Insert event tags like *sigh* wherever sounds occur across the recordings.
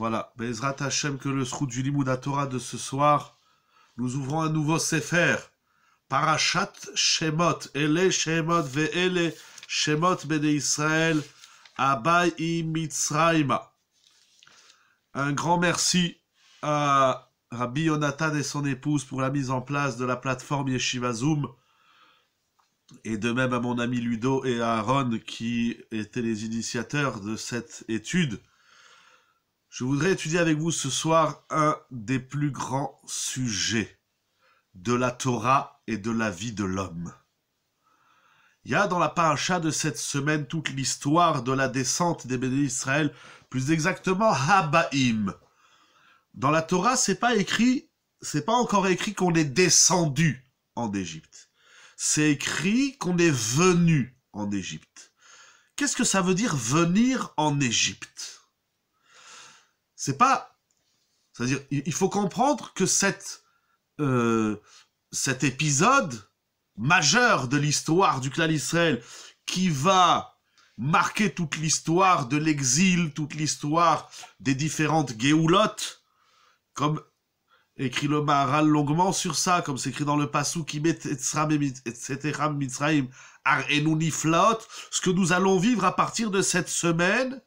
Voilà, Bezrat Hashem, que le srout du Limouda Torah de ce soir, nous ouvrons un nouveau Sefer, Parashat Shemot, Ele Shemot Ve'ele Shemot Bede Israël, Abai Mitzraïma. Un grand merci à Rabbi Yonatan et son épouse pour la mise en place de la plateforme Yeshiva Zoom, et de même à mon ami Ludo et à Aaron qui étaient les initiateurs de cette étude je voudrais étudier avec vous ce soir un des plus grands sujets de la Torah et de la vie de l'homme. Il y a dans la paracha de cette semaine toute l'histoire de la descente des bénis d'Israël, plus exactement Habaim. Dans la Torah, c'est pas écrit, c'est pas encore écrit qu'on est descendu en Égypte. C'est écrit qu'on est venu en Égypte. Qu'est-ce que ça veut dire venir en Égypte c'est pas... C'est-à-dire, il faut comprendre que cette, cet épisode majeur de l'histoire du clan d'Israël qui va marquer toute l'histoire de l'exil, toute l'histoire des différentes géoulottes, comme écrit le Maharal longuement sur ça, comme c'est écrit dans le Passou, qui met ce que nous allons vivre à partir de cette semaine,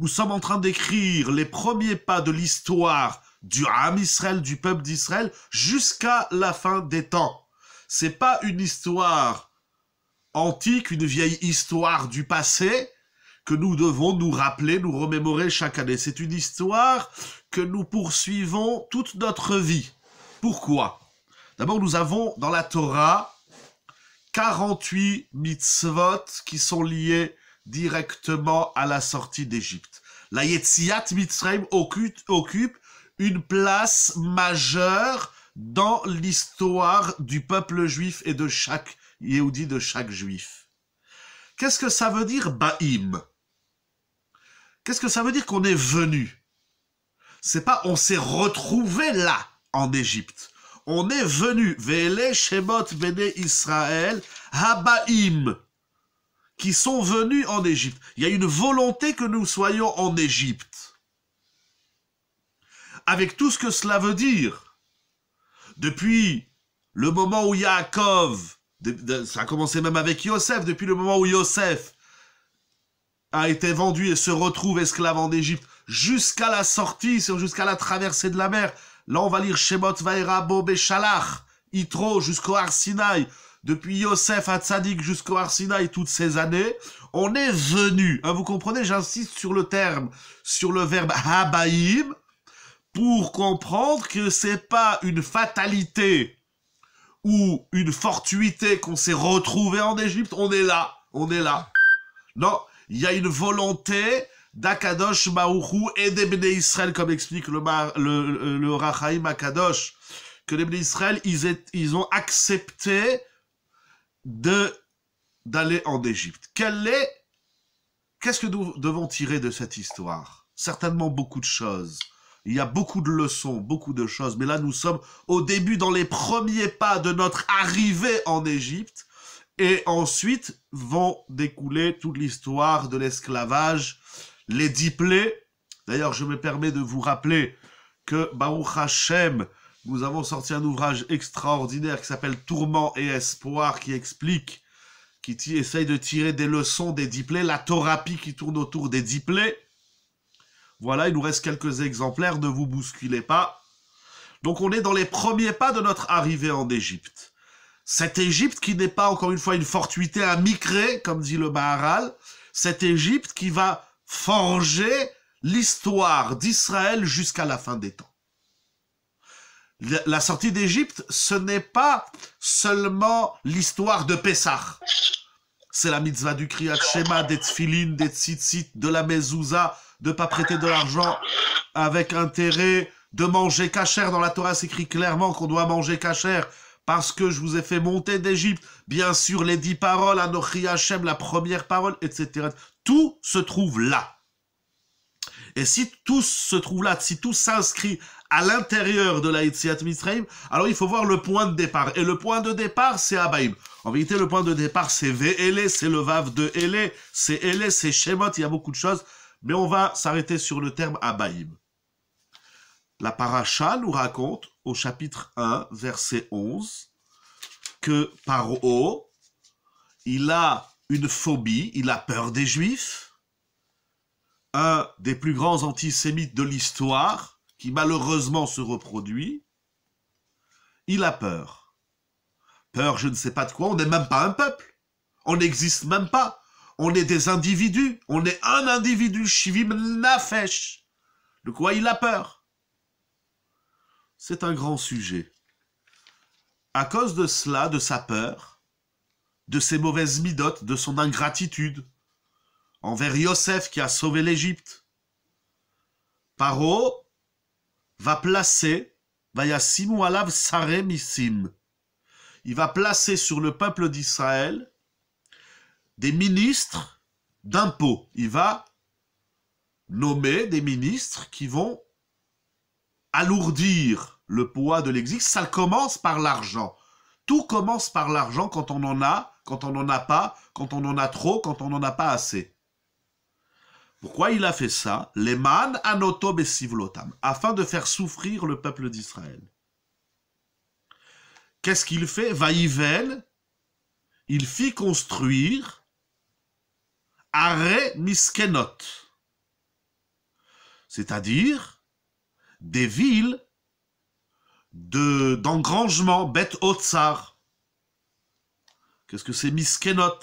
nous sommes en train d'écrire les premiers pas de l'histoire du Ham Israël, du peuple d'Israël, jusqu'à la fin des temps. C'est pas une histoire antique, une vieille histoire du passé que nous devons nous rappeler, nous remémorer chaque année. C'est une histoire que nous poursuivons toute notre vie. Pourquoi D'abord, nous avons dans la Torah 48 mitzvot qui sont liés directement à la sortie d'Égypte. La Yetziat Mitzrayim occupe, une place majeure dans l'histoire du peuple juif et de chaque Yehudi, de chaque juif. Qu'est-ce que ça veut dire Baïm Qu'est-ce que ça veut dire qu'on est venu C'est pas on s'est retrouvé là, en Égypte. On est venu, Vele Shemot Bene Israël, Habaïm qui sont venus en Égypte. Il y a une volonté que nous soyons en Égypte. Avec tout ce que cela veut dire. Depuis le moment où Yaakov, ça a commencé même avec Yosef, depuis le moment où Yosef a été vendu et se retrouve esclave en Égypte, jusqu'à la sortie, jusqu'à la traversée de la mer. Là, on va lire Shemot Vaera Bob Itro, Shalach, jusqu'au Arsinaï, depuis Yosef Hatzadik jusqu'au Arsinaï toutes ces années, on est venu, hein, vous comprenez, j'insiste sur le terme, sur le verbe habaïm, pour comprendre que c'est pas une fatalité ou une fortuité qu'on s'est retrouvé en Égypte, on est là, on est là. Non, il y a une volonté d'Akadosh Maouchou et des Israël, comme explique le, le, le, Rachaim Akadosh, que les Bnei Israël, ils, ils ont accepté de d'aller en Égypte. Qu'est-ce que nous devons tirer de cette histoire Certainement beaucoup de choses. Il y a beaucoup de leçons, beaucoup de choses. Mais là, nous sommes au début, dans les premiers pas de notre arrivée en Égypte. Et ensuite vont découler toute l'histoire de l'esclavage, les dix plaies. D'ailleurs, je me permets de vous rappeler que Baruch Hashem, nous avons sorti un ouvrage extraordinaire qui s'appelle Tourment et Espoir, qui explique, qui essaye de tirer des leçons des plaies, la thérapie qui tourne autour des diplés. Voilà, il nous reste quelques exemplaires, ne vous bousculez pas. Donc on est dans les premiers pas de notre arrivée en Égypte. Cette Égypte qui n'est pas, encore une fois, une fortuité, à micrer, comme dit le Baharal, cette Égypte qui va forger l'histoire d'Israël jusqu'à la fin des temps la sortie d'Égypte, ce n'est pas seulement l'histoire de Pessah. C'est la mitzvah du Kriyat Shema, des Tzfilin, des tzitzit, de la mezouza, de pas prêter de l'argent avec intérêt, de manger cachère. Dans la Torah, c'est écrit clairement qu'on doit manger cachère parce que je vous ai fait monter d'Égypte. Bien sûr, les dix paroles, Anochi Hashem, la première parole, etc. Tout se trouve là. Et si tout se trouve là, si tout s'inscrit à l'intérieur de la Yetziat Mitzrayim, alors il faut voir le point de départ. Et le point de départ, c'est Abaïm. En vérité, le point de départ, c'est Véhélé, c'est le Vav de Hélé, c'est Hélé, c'est Shemot, il y a beaucoup de choses. Mais on va s'arrêter sur le terme Abaïm. La paracha nous raconte au chapitre 1, verset 11, que Paro, il a une phobie, il a peur des Juifs, un des plus grands antisémites de l'histoire, qui malheureusement se reproduit, il a peur. Peur, je ne sais pas de quoi, on n'est même pas un peuple. On n'existe même pas. On est des individus. On est un individu, Shivim Nafesh. De quoi il a peur C'est un grand sujet. À cause de cela, de sa peur, de ses mauvaises midotes, de son ingratitude, envers Yosef qui a sauvé l'Égypte. Paro va placer, alav Il va placer sur le peuple d'Israël des ministres d'impôts. Il va nommer des ministres qui vont alourdir le poids de l'exil. Ça commence par l'argent. Tout commence par l'argent quand on en a, quand on n'en a pas, quand on en a trop, quand on n'en a pas assez. Pourquoi il a fait ça Leman anoto besivlotam, afin de faire souffrir le peuple d'Israël. Qu'est-ce qu'il fait Vaïvel, il fit construire Aré Miskenot, c'est-à-dire des villes d'engrangement, de, Otsar. Qu'est-ce que c'est Miskenot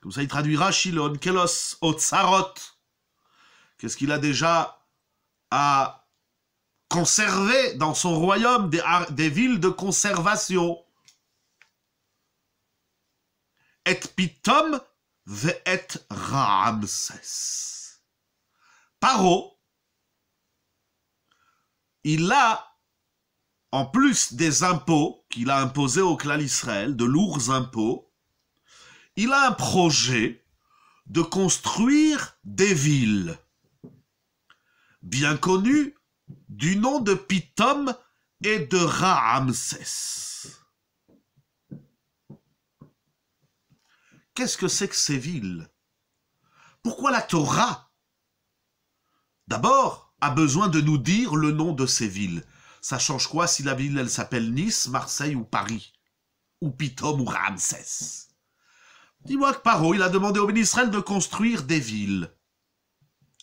comme ça, il traduira Shilon, Kelos, Otsarot. Qu'est-ce qu'il a déjà à conserver dans son royaume des, des villes de conservation Et Pitom ve et Ramses. Paro, il a, en plus des impôts qu'il a imposés au clan Israël, de lourds impôts, il a un projet de construire des villes, bien connues du nom de Pitom et de Ramsès. Qu'est-ce que c'est que ces villes Pourquoi la Torah D'abord, a besoin de nous dire le nom de ces villes. Ça change quoi si la ville, elle s'appelle Nice, Marseille ou Paris Ou Pitom ou Ramsès Dis-moi que Paro, il a demandé au ministre Israël de construire des villes.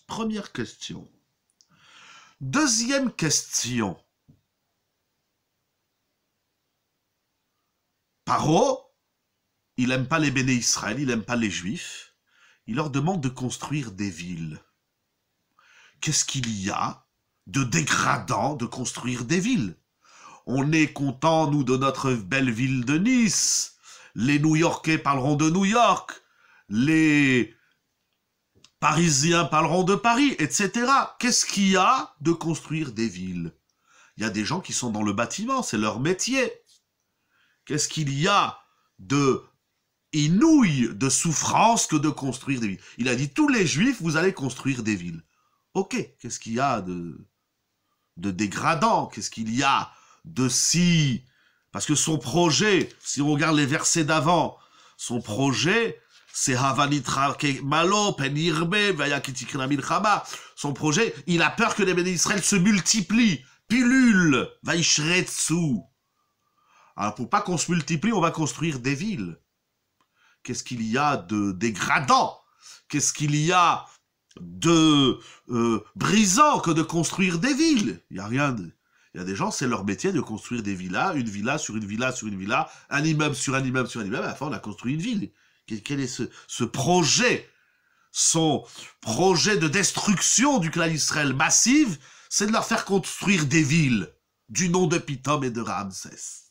Première question. Deuxième question. Paro, il n'aime pas les béné Israël, il n'aime pas les Juifs. Il leur demande de construire des villes. Qu'est-ce qu'il y a de dégradant de construire des villes On est content, nous, de notre belle ville de Nice. Les New-Yorkais parleront de New York. Les Parisiens parleront de Paris, etc. Qu'est-ce qu'il y a de construire des villes Il y a des gens qui sont dans le bâtiment, c'est leur métier. Qu'est-ce qu'il y a de inouïe de souffrance que de construire des villes Il a dit, tous les juifs, vous allez construire des villes. Ok, qu'est-ce qu'il y a de, de dégradant Qu'est-ce qu'il y a de si parce que son projet, si on regarde les versets d'avant, son projet, c'est Havanitra Malo, Penirbe, Son projet, il a peur que les bénis se multiplient, pilule, Vaishretsu. Alors pour pas qu'on se multiplie, on va construire des villes. Qu'est-ce qu'il y a de dégradant Qu'est-ce qu'il y a de euh, brisant que de construire des villes Il n'y a rien de... Il y a des gens, c'est leur métier de construire des villas, une villa sur une villa sur une villa, un immeuble sur un immeuble sur un immeuble. À la construire on a construit une ville. Quel est ce, projet Son projet de destruction du clan Israël massive, c'est de leur faire construire des villes du nom de Pitom et de Ramsès.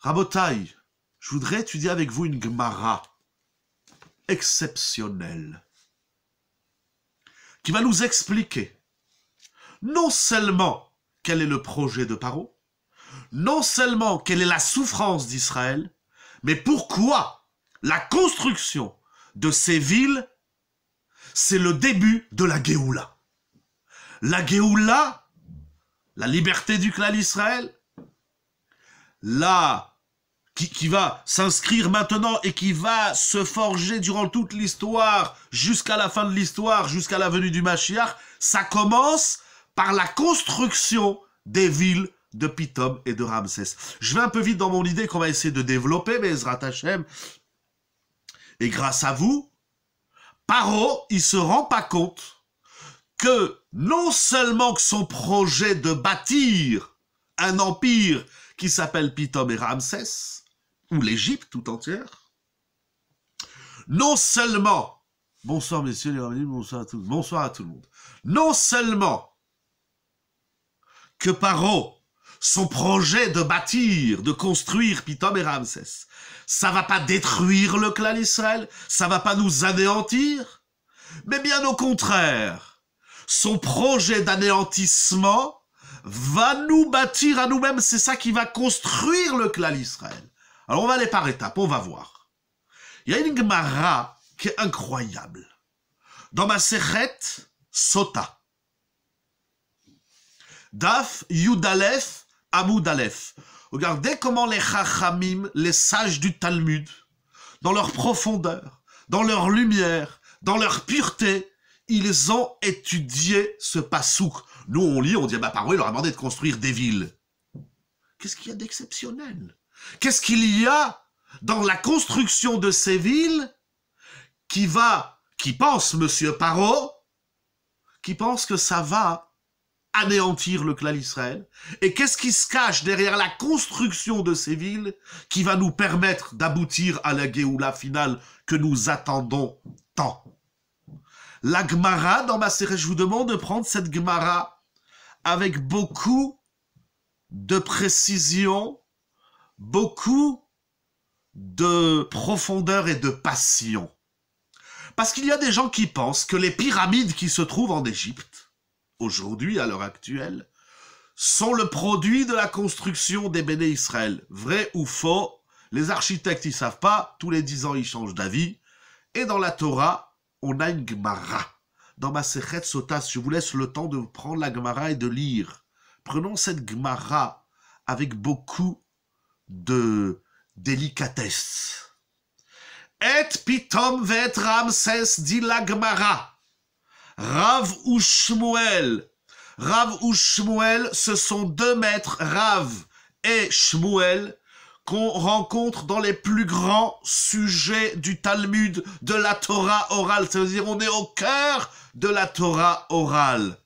Rabotai, je voudrais étudier avec vous une Gemara exceptionnelle qui va nous expliquer non seulement quel est le projet de Paro, non seulement quelle est la souffrance d'Israël, mais pourquoi la construction de ces villes, c'est le début de la Géoula. La Géoula, la liberté du clan d'Israël, là, qui, qui va s'inscrire maintenant et qui va se forger durant toute l'histoire, jusqu'à la fin de l'histoire, jusqu'à la venue du Mashiach, ça commence par la construction des villes de Pitom et de Ramsès. Je vais un peu vite dans mon idée qu'on va essayer de développer, mais Ezra Tachem, et grâce à vous, Paro, il se rend pas compte que non seulement que son projet de bâtir un empire qui s'appelle Pitom et Ramsès, ou l'Égypte tout entière, non seulement, bonsoir messieurs les bonsoir à tous, bonsoir à tout le monde, non seulement que Paro, son projet de bâtir, de construire Pitom et Ramsès, ça va pas détruire le clan d'Israël, ça va pas nous anéantir, mais bien au contraire, son projet d'anéantissement va nous bâtir à nous-mêmes, c'est ça qui va construire le clan d'Israël. Alors on va aller par étapes, on va voir. Il y a une Gemara qui est incroyable. Dans ma serrette, Sota. Daf Yudalef Abu Dalef. Regardez comment les Chachamim, les sages du Talmud, dans leur profondeur, dans leur lumière, dans leur pureté, ils ont étudié ce passouk. Nous, on lit, on dit, ah bah, par il leur a demandé de construire des villes. Qu'est-ce qu'il y a d'exceptionnel Qu'est-ce qu'il y a dans la construction de ces villes qui va, qui pense Monsieur Parot, qui pense que ça va anéantir le clan Israël Et qu'est-ce qui se cache derrière la construction de ces villes qui va nous permettre d'aboutir à la Géoula finale que nous attendons tant La Gemara dans ma série, je vous demande de prendre cette Gemara avec beaucoup de précision, beaucoup de profondeur et de passion. Parce qu'il y a des gens qui pensent que les pyramides qui se trouvent en Égypte aujourd'hui, à l'heure actuelle, sont le produit de la construction des Béné Israël. Vrai ou faux, les architectes, ils savent pas, tous les dix ans, ils changent d'avis. Et dans la Torah, on a une Gemara. Dans ma Sechet Sotas, je vous laisse le temps de prendre la Gemara et de lire. Prenons cette Gemara avec beaucoup de délicatesse. Et pitom vetram ramses dit la Gemara. Rav ou Shmuel. Rav ou Shmuel, ce sont deux maîtres, Rav et Shmuel, qu'on rencontre dans les plus grands sujets du Talmud, de la Torah orale. C'est-à-dire, on est au cœur de la Torah orale.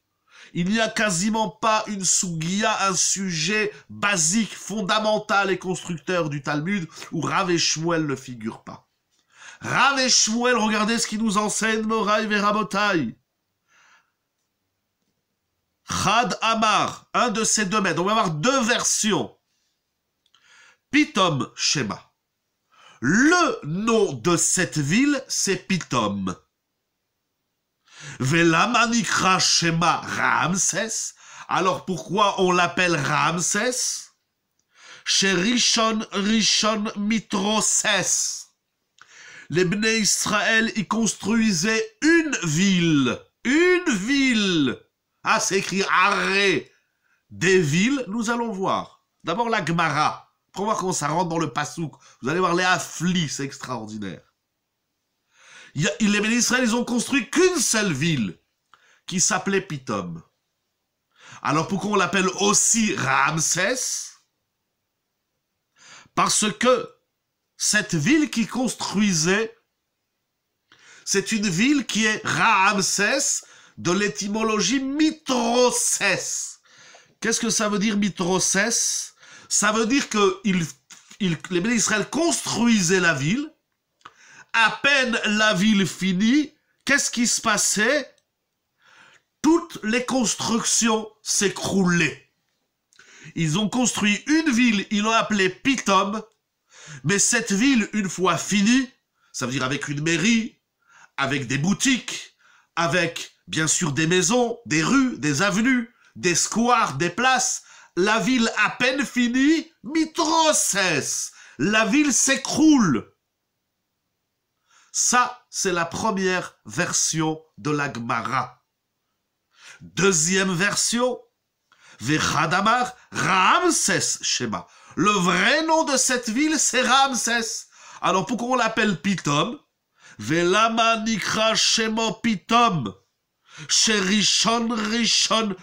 Il n'y a quasiment pas une soughia, un sujet basique, fondamental et constructeur du Talmud où Rav et Shmuel ne figurent pas. Rav et Shmuel, regardez ce qu'ils nous enseigne et Verabotai. Chad Amar, un de ces deux maîtres. On va avoir deux versions. Pitom Shema. Le nom de cette ville, c'est Pitom. Velamanikra Shema Ramsès. Alors pourquoi on l'appelle Ramsès Chez Rishon Rishon Mitroses. Les Bnei Israël y construisaient une ville. Une ville ah, c'est écrit arrêt des villes, nous allons voir. D'abord la Gemara, pour voir comment ça rentre dans le Passouk. Vous allez voir les afflis, c'est extraordinaire. Il, les ministres ils ont construit qu'une seule ville, qui s'appelait Pitom. Alors pourquoi on l'appelle aussi Ramsès Parce que cette ville qui construisait, c'est une ville qui est Ramsès, de l'étymologie mitrosès. Qu'est-ce que ça veut dire mitrosès Ça veut dire que les bénis d'Israël construisaient la ville. À peine la ville finie, qu'est-ce qui se passait Toutes les constructions s'écroulaient. Ils ont construit une ville, ils l'ont appelée Pitom, mais cette ville, une fois finie, ça veut dire avec une mairie, avec des boutiques, avec bien sûr des maisons, des rues, des avenues, des squares, des places. La ville à peine finie, Mitroses La ville s'écroule. Ça, c'est la première version de l'Agmara. Deuxième version, Radamar Ramses Shema. Le vrai nom de cette ville, c'est Ramses. Alors pourquoi on l'appelle Pitom Velama Nikra Shema Pitom Cherishon Rishon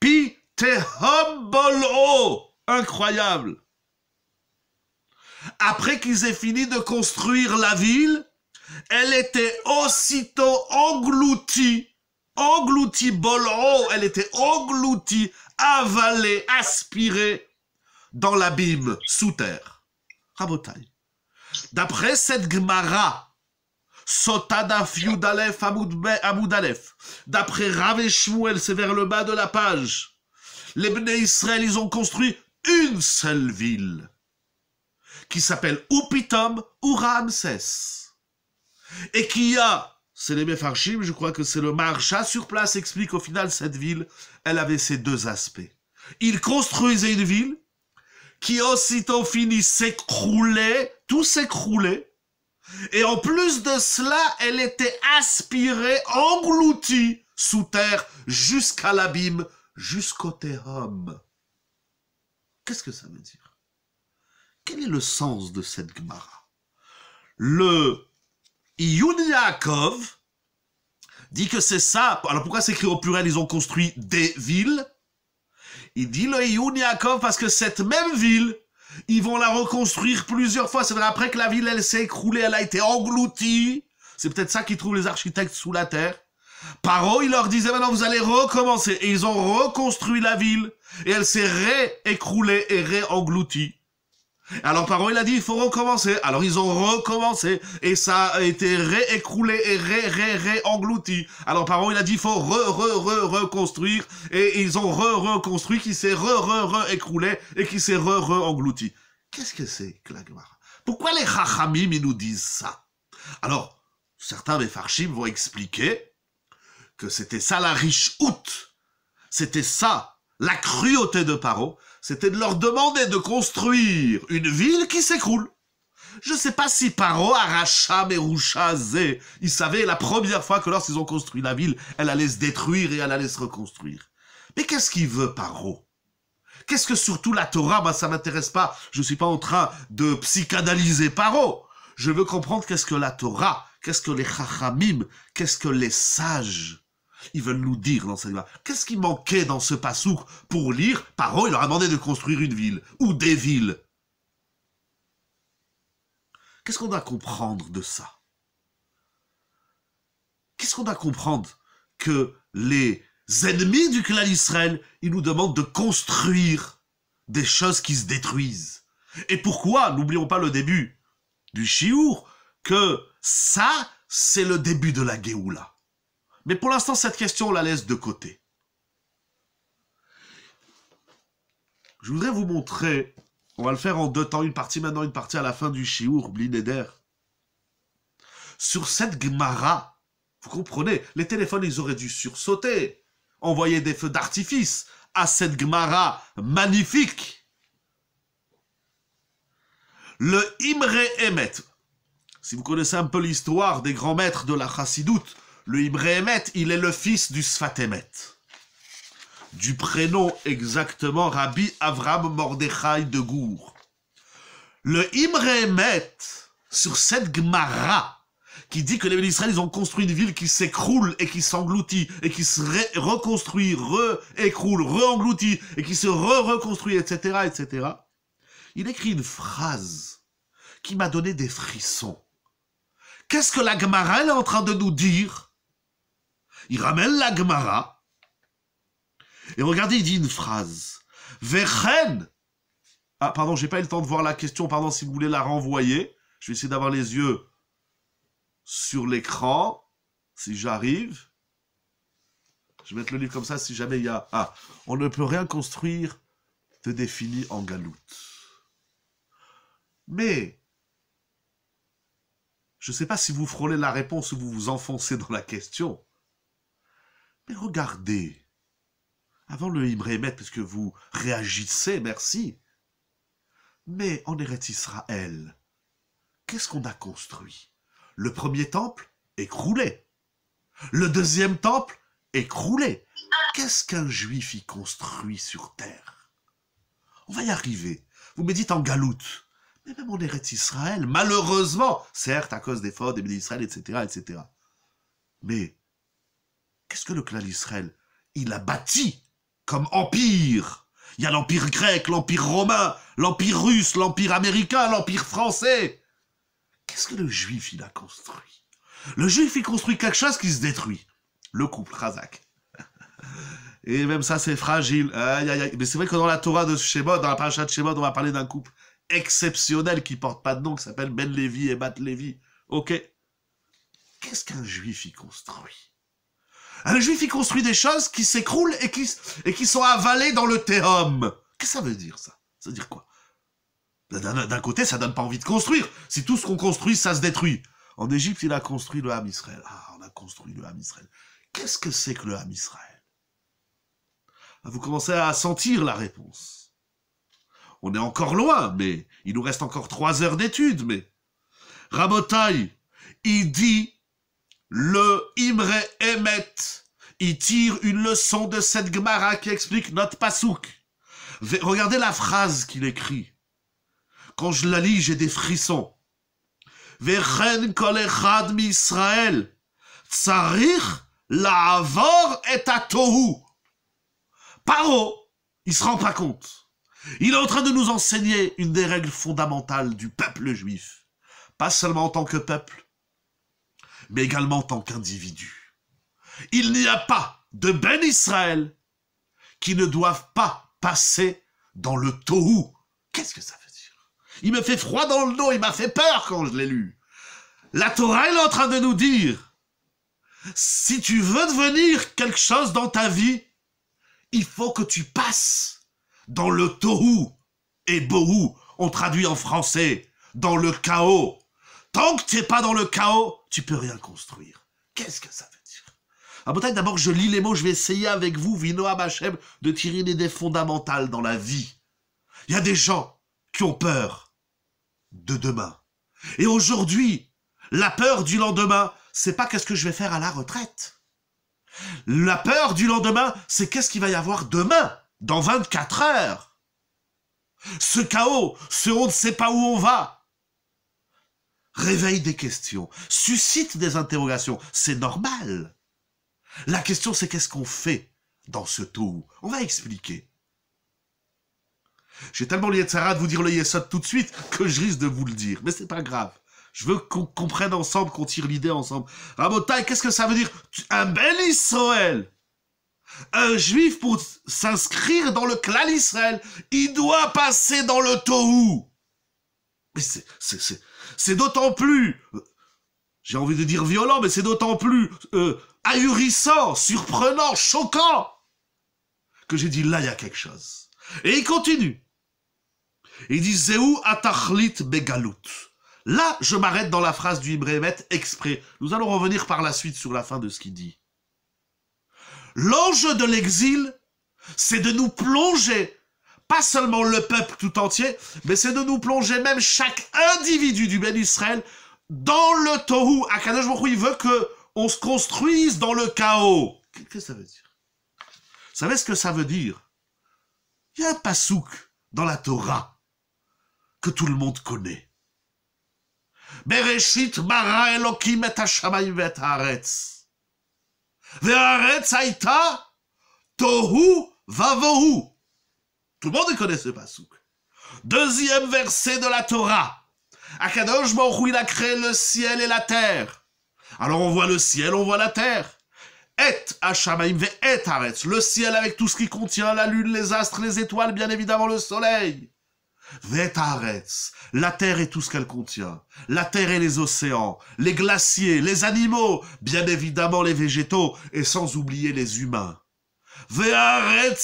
Pitehobolo. Incroyable. Après qu'ils aient fini de construire la ville, elle était aussitôt engloutie, engloutie, bolo, oh, elle était engloutie, avalée, aspirée dans l'abîme, sous terre. Rabotai. D'après cette Gemara, Sotada D'après Rav Shmuel, c'est vers le bas de la page. Les Bnei Israël, ils ont construit une seule ville qui s'appelle Upitom ou Ramsès. Et qui a, c'est les Mefarchim, je crois que c'est le Marcha sur place, explique au final cette ville, elle avait ces deux aspects. Ils construisaient une ville qui aussitôt finit s'écroulait, tout s'écroulait, et en plus de cela, elle était aspirée, engloutie sous terre jusqu'à l'abîme, jusqu'au terrum. Qu'est-ce que ça veut dire Quel est le sens de cette Gemara Le Yuniakov dit que c'est ça. Alors pourquoi c'est écrit au pluriel Ils ont construit des villes. Il dit le Yuniakov parce que cette même ville ils vont la reconstruire plusieurs fois. C'est après que la ville, elle s'est écroulée, elle a été engloutie. C'est peut-être ça qu'ils trouvent les architectes sous la terre. Paro, il leur disait maintenant vous allez recommencer. Et ils ont reconstruit la ville. Et elle s'est ré-écroulée et ré-engloutie. Alors Paron, il a dit, il faut recommencer. Alors ils ont recommencé et ça a été réécroulé et ré, ré, ré englouti. Alors Paron, il a dit, il faut re, reconstruire et ils ont re, reconstruit qui s'est re, écroulé et qui s'est re, englouti. Qu'est-ce que c'est que la gloire Pourquoi les hachamim, ils nous disent ça Alors, certains des farchim vont expliquer que c'était ça la riche out. C'était ça la cruauté de Paro c'était de leur demander de construire une ville qui s'écroule. Je ne sais pas si Paro, Aracha, Merusha, Zé, ils savaient la première fois que lorsqu'ils ont construit la ville, elle allait se détruire et elle allait se reconstruire. Mais qu'est-ce qu'il veut Paro Qu'est-ce que surtout la Torah Bah ça m'intéresse pas. Je suis pas en train de psychanalyser Paro. Je veux comprendre qu'est-ce que la Torah, qu'est-ce que les Chachamim, qu'est-ce que les sages ils veulent nous dire dans cette qu'est-ce qui manquait dans ce passouk pour lire Paro, il leur a demandé de construire une ville ou des villes. Qu'est-ce qu'on doit comprendre de ça Qu'est-ce qu'on doit comprendre que les ennemis du clan Israël, ils nous demandent de construire des choses qui se détruisent. Et pourquoi N'oublions pas le début du Chiour, que ça, c'est le début de la Géoula. Mais pour l'instant, cette question, on la laisse de côté. Je voudrais vous montrer, on va le faire en deux temps, une partie maintenant, une partie à la fin du Shiur, Blineder. Sur cette Gemara, vous comprenez, les téléphones, ils auraient dû sursauter, envoyer des feux d'artifice à cette Gemara magnifique. Le Imre Emet. Si vous connaissez un peu l'histoire des grands maîtres de la Chassidoute, le Ibrahimet, il est le fils du Sfatemet. du prénom exactement Rabbi Avram Mordechai de Gour. Le Emet, sur cette Gemara, qui dit que les Israël, ils ont construit une ville qui s'écroule et qui s'engloutit, et qui se reconstruit, re-écroule, re-engloutit, et qui se re-reconstruit, etc., etc. Il écrit une phrase qui m'a donné des frissons. Qu'est-ce que la Gemara est en train de nous dire il ramène la Gemara. Et regardez, il dit une phrase. Vechen Ah, pardon, j'ai pas eu le temps de voir la question. Pardon, si vous voulez la renvoyer. Je vais essayer d'avoir les yeux sur l'écran. Si j'arrive. Je vais mettre le livre comme ça si jamais il y a... Ah, on ne peut rien construire de défini en galoute. Mais, je ne sais pas si vous frôlez la réponse ou vous vous enfoncez dans la question. Mais regardez, avant le Ibrahimet, puisque que vous réagissez, merci. Mais en Eretz Israël, qu'est-ce qu'on a construit Le premier temple écroulé. Le deuxième temple écroulé. Qu'est-ce qu'un juif y construit sur terre On va y arriver. Vous me dites en galoute. Mais même en Eretz Israël, malheureusement, certes à cause des fautes des d'Israël, etc., etc. Mais Qu'est-ce que le clan d'Israël Il a bâti comme empire. Il y a l'empire grec, l'empire romain, l'empire russe, l'empire américain, l'empire français. Qu'est-ce que le juif, il a construit Le juif, il construit quelque chose qui se détruit. Le couple, Razak. Et même ça, c'est fragile. Mais c'est vrai que dans la Torah de Shemot, dans la paracha de Shemot, on va parler d'un couple exceptionnel qui porte pas de nom, qui s'appelle Ben levi et Bat levi Ok. Qu'est-ce qu'un juif il construit un juif, il construit des choses qui s'écroulent et qui, et qui sont avalées dans le théum. Qu'est-ce que ça veut dire, ça Ça veut dire quoi ben, D'un côté, ça donne pas envie de construire. Si tout ce qu'on construit, ça se détruit. En Égypte, il a construit le Ham Israël. Ah, on a construit le Ham Israël. Qu'est-ce que c'est que le Ham Israël ben, Vous commencez à sentir la réponse. On est encore loin, mais il nous reste encore trois heures d'études, mais... Rabotai, il dit le Imre Emet. Il tire une leçon de cette Gemara qui explique notre pasouk. Regardez la phrase qu'il écrit. Quand je la lis, j'ai des frissons. Vechen kol echad Israël tsarich la'avor et atohu. Paro, il se rend pas compte. Il est en train de nous enseigner une des règles fondamentales du peuple juif. Pas seulement en tant que peuple, mais également en tant qu'individu. Il n'y a pas de Ben Israël qui ne doivent pas passer dans le tohu. Qu'est-ce que ça veut dire Il me fait froid dans le dos, il m'a fait peur quand je l'ai lu. La Torah est en train de nous dire, si tu veux devenir quelque chose dans ta vie, il faut que tu passes dans le tohu et bohu, on traduit en français, dans le chaos. Tant que tu n'es pas dans le chaos, tu peux rien construire. Qu'est-ce que ça veut dire ah, d'abord, je lis les mots, je vais essayer avec vous, Vinoa, Hamachem, de tirer des idées fondamentales dans la vie. Il y a des gens qui ont peur de demain. Et aujourd'hui, la peur du lendemain, c'est pas qu'est-ce que je vais faire à la retraite. La peur du lendemain, c'est qu'est-ce qu'il va y avoir demain, dans 24 heures. Ce chaos, ce on ne sait pas où on va, réveille des questions, suscite des interrogations. C'est normal. La question, c'est qu'est-ce qu'on fait dans ce tour On va expliquer. J'ai tellement lié de Sarah de vous dire le Yesod tout de suite que je risque de vous le dire. Mais c'est pas grave. Je veux qu'on comprenne ensemble, qu'on tire l'idée ensemble. Rabotai, qu'est-ce que ça veut dire Un bel Israël Un juif, pour s'inscrire dans le clan Israël, il doit passer dans le Tohu. Mais c'est c'est d'autant plus, j'ai envie de dire violent, mais c'est d'autant plus euh, ahurissant, surprenant, choquant, que j'ai dit là, il y a quelque chose. Et il continue. Il dit Zéou atachlit begalout. Là, je m'arrête dans la phrase du Ibrahimet exprès. Nous allons revenir par la suite sur la fin de ce qu'il dit. L'enjeu de l'exil, c'est de nous plonger pas seulement le peuple tout entier, mais c'est de nous plonger même chaque individu du Ben Israël dans le Tohu. Akadosh Baruch il veut que on se construise dans le chaos. Qu'est-ce que ça veut dire savez ce que ça veut dire Il y a un pasouk dans la Torah que tout le monde connaît. Bereshit bara elokim et hashamayim et haaretz. tohu vavohu. Tout le monde connaît ce pasouk. Deuxième verset de la Torah. Akadosh Baruch il a créé le ciel et la terre. Alors on voit le ciel, on voit la terre. Et à ve et Le ciel avec tout ce qui contient, la lune, les astres, les étoiles, bien évidemment le soleil. Ve Aretz. La terre et tout ce qu'elle contient. La terre et les océans, les glaciers, les animaux, bien évidemment les végétaux, et sans oublier les humains. La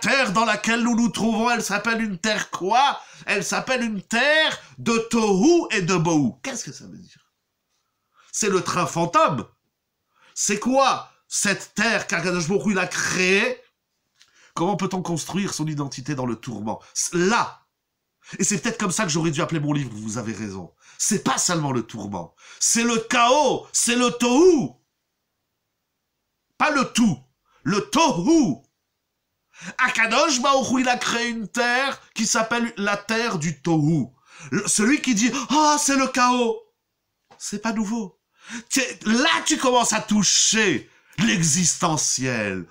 terre dans laquelle nous nous trouvons, elle s'appelle une terre quoi Elle s'appelle une terre de Tohu et de Bohu. Qu'est-ce que ça veut dire C'est le train fantôme. C'est quoi cette terre qu'Akadosh Baruch a créée Comment peut-on construire son identité dans le tourment Là, et c'est peut-être comme ça que j'aurais dû appeler mon livre, vous avez raison. C'est pas seulement le tourment, c'est le chaos, c'est le tohu. Pas le tout, le tohu. Akadosh Baoru, il a créé une terre qui s'appelle la terre du tohu. Celui qui dit « Ah, oh, c'est le chaos !» C'est pas nouveau. Là, tu commences à toucher l'existentiel,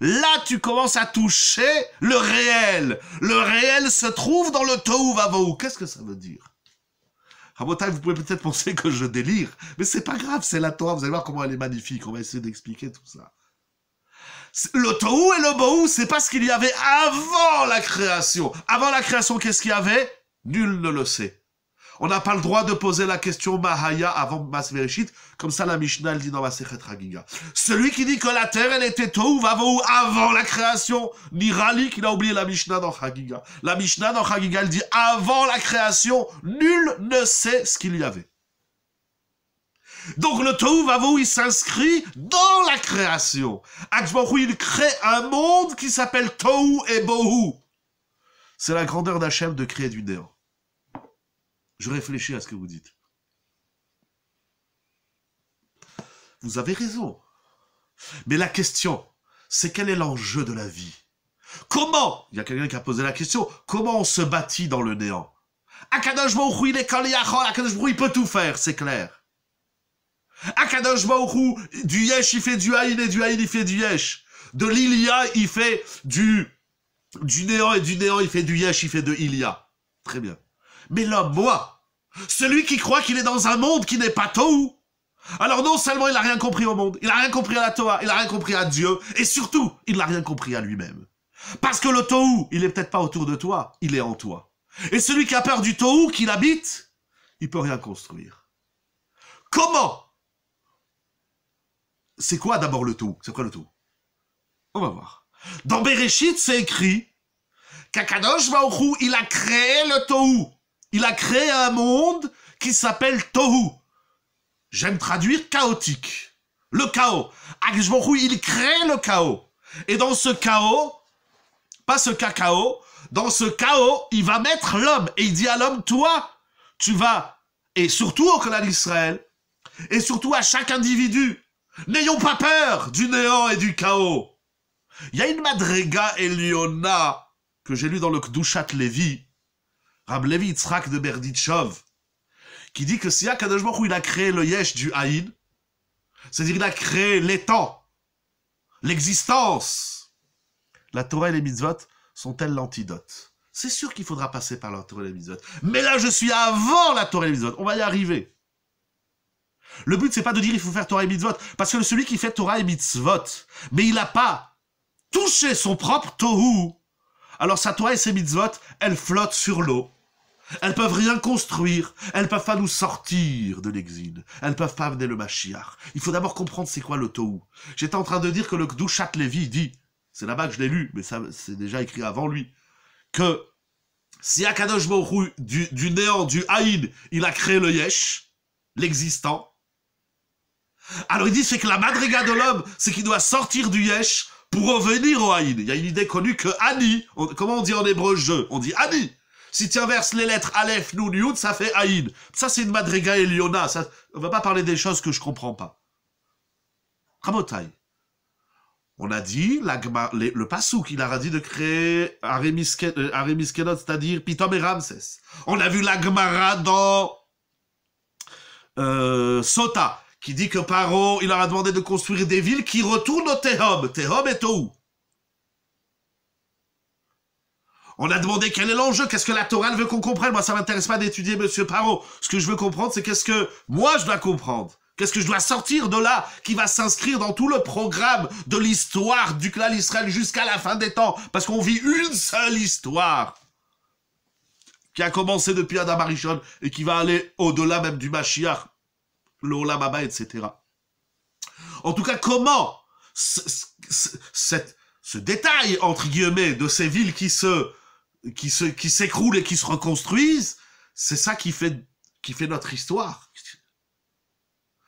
Là, tu commences à toucher le réel. Le réel se trouve dans le Tohu Vavohu. Qu'est-ce que ça veut dire Rabotai, vous pouvez peut-être penser que je délire, mais c'est pas grave, c'est la Torah, vous allez voir comment elle est magnifique, on va essayer d'expliquer tout ça. Le Tohu et le Bohu, c'est pas ce qu'il y avait avant la création. Avant la création, qu'est-ce qu'il y avait Nul ne le sait. On n'a pas le droit de poser la question Mahaya avant Masvereshit, comme ça la Mishnah dit dans Masechet Ragiga. Celui qui dit que la terre, elle était Tohu, va avant la création, ni Rali qu'il a oublié la Mishnah dans Hagiga. La Mishnah dans Hagiga, elle dit avant la création, nul ne sait ce qu'il y avait. Donc le Tohu Vavou, il s'inscrit dans la création. où il crée un monde qui s'appelle Tohu et Bohu. C'est la grandeur d'Hachem de créer du néant. Je réfléchis à ce que vous dites. Vous avez raison. Mais la question, c'est quel est l'enjeu de la vie Comment Il y a quelqu'un qui a posé la question. Comment on se bâtit dans le néant Akadosh il est Akadosh il peut tout faire, c'est clair. Akadosh du yesh, il fait du haïn, et du haïn, il fait du yesh. De l'ilia, il fait du, du néant, et du néant, il fait du yesh, il fait de ilia. Très bien mais l'homme moi, celui qui croit qu'il est dans un monde qui n'est pas Tohu, alors non seulement il n'a rien compris au monde, il n'a rien compris à la Torah, il n'a rien compris à Dieu, et surtout, il n'a rien compris à lui-même. Parce que le Tohu, il n'est peut-être pas autour de toi, il est en toi. Et celui qui a peur du Tohu qu'il habite, il peut rien construire. Comment C'est quoi d'abord le Tohu C'est quoi le Tohu On va voir. Dans Bereshit, c'est écrit Kakadosh Baruch il a créé le Tohu. Il a créé un monde qui s'appelle Tohu. J'aime traduire chaotique. Le chaos. il crée le chaos. Et dans ce chaos, pas ce cacao, dans ce chaos, il va mettre l'homme. Et il dit à l'homme, toi, tu vas, et surtout au clan d'Israël, et surtout à chaque individu, n'ayons pas peur du néant et du chaos. Il y a une madrega Eliona que j'ai lue dans le Kdushat Levi, Rab Levi de Berditchov, qui dit que si Akadosh où il a créé le yesh du haïd, c'est-à-dire il a créé l'étang, l'existence, la Torah et les mitzvot sont-elles l'antidote C'est sûr qu'il faudra passer par la Torah et les mitzvot. Mais là, je suis avant la Torah et les mitzvot. On va y arriver. Le but, c'est pas de dire il faut faire Torah et mitzvot, parce que celui qui fait Torah et mitzvot, mais il n'a pas touché son propre tohu, alors sa Torah et ses mitzvot, elles flottent sur l'eau. Elles peuvent rien construire. Elles peuvent pas nous sortir de l'exil. Elles peuvent pas amener le Mashiach. Il faut d'abord comprendre c'est quoi le Tohu. J'étais en train de dire que le Kdushat Lévi dit, c'est là-bas que je l'ai lu, mais ça, c'est déjà écrit avant lui, que si Akadosh Baruch du, du néant, du Haïd, il a créé le Yesh, l'existant, alors il dit c'est que la madriga de l'homme, c'est qu'il doit sortir du Yesh pour revenir au Haïd. Il y a une idée connue que Ani, comment on dit en hébreu je On dit Ani. Si tu inverses les lettres Aleph, Noun, Yud, ça fait Aïd. Ça, c'est une madriga Liona. Ça, on va pas parler des choses que je comprends pas. Rabotai. On a dit, le Passouk, il a dit de créer euh, Arémiskenot, c'est-à-dire Pitom et Ramsès. On a vu la dans euh, Sota, qui dit que Paro, il leur a demandé de construire des villes qui retournent au Tehom. Tehom est où On a demandé quel est l'enjeu, qu'est-ce que la Torah veut qu'on comprenne. Moi, ça m'intéresse pas d'étudier Monsieur Parot. Ce que je veux comprendre, c'est qu'est-ce que moi je dois comprendre. Qu'est-ce que je dois sortir de là qui va s'inscrire dans tout le programme de l'histoire du clan Israël jusqu'à la fin des temps Parce qu'on vit une seule histoire qui a commencé depuis Adam Arishon et qui va aller au-delà même du Mashiach, le Olam etc. En tout cas, comment ce, détail, entre guillemets, de ces villes qui se qui se, qui s'écroule et qui se reconstruisent, c'est ça qui fait, qui fait notre histoire.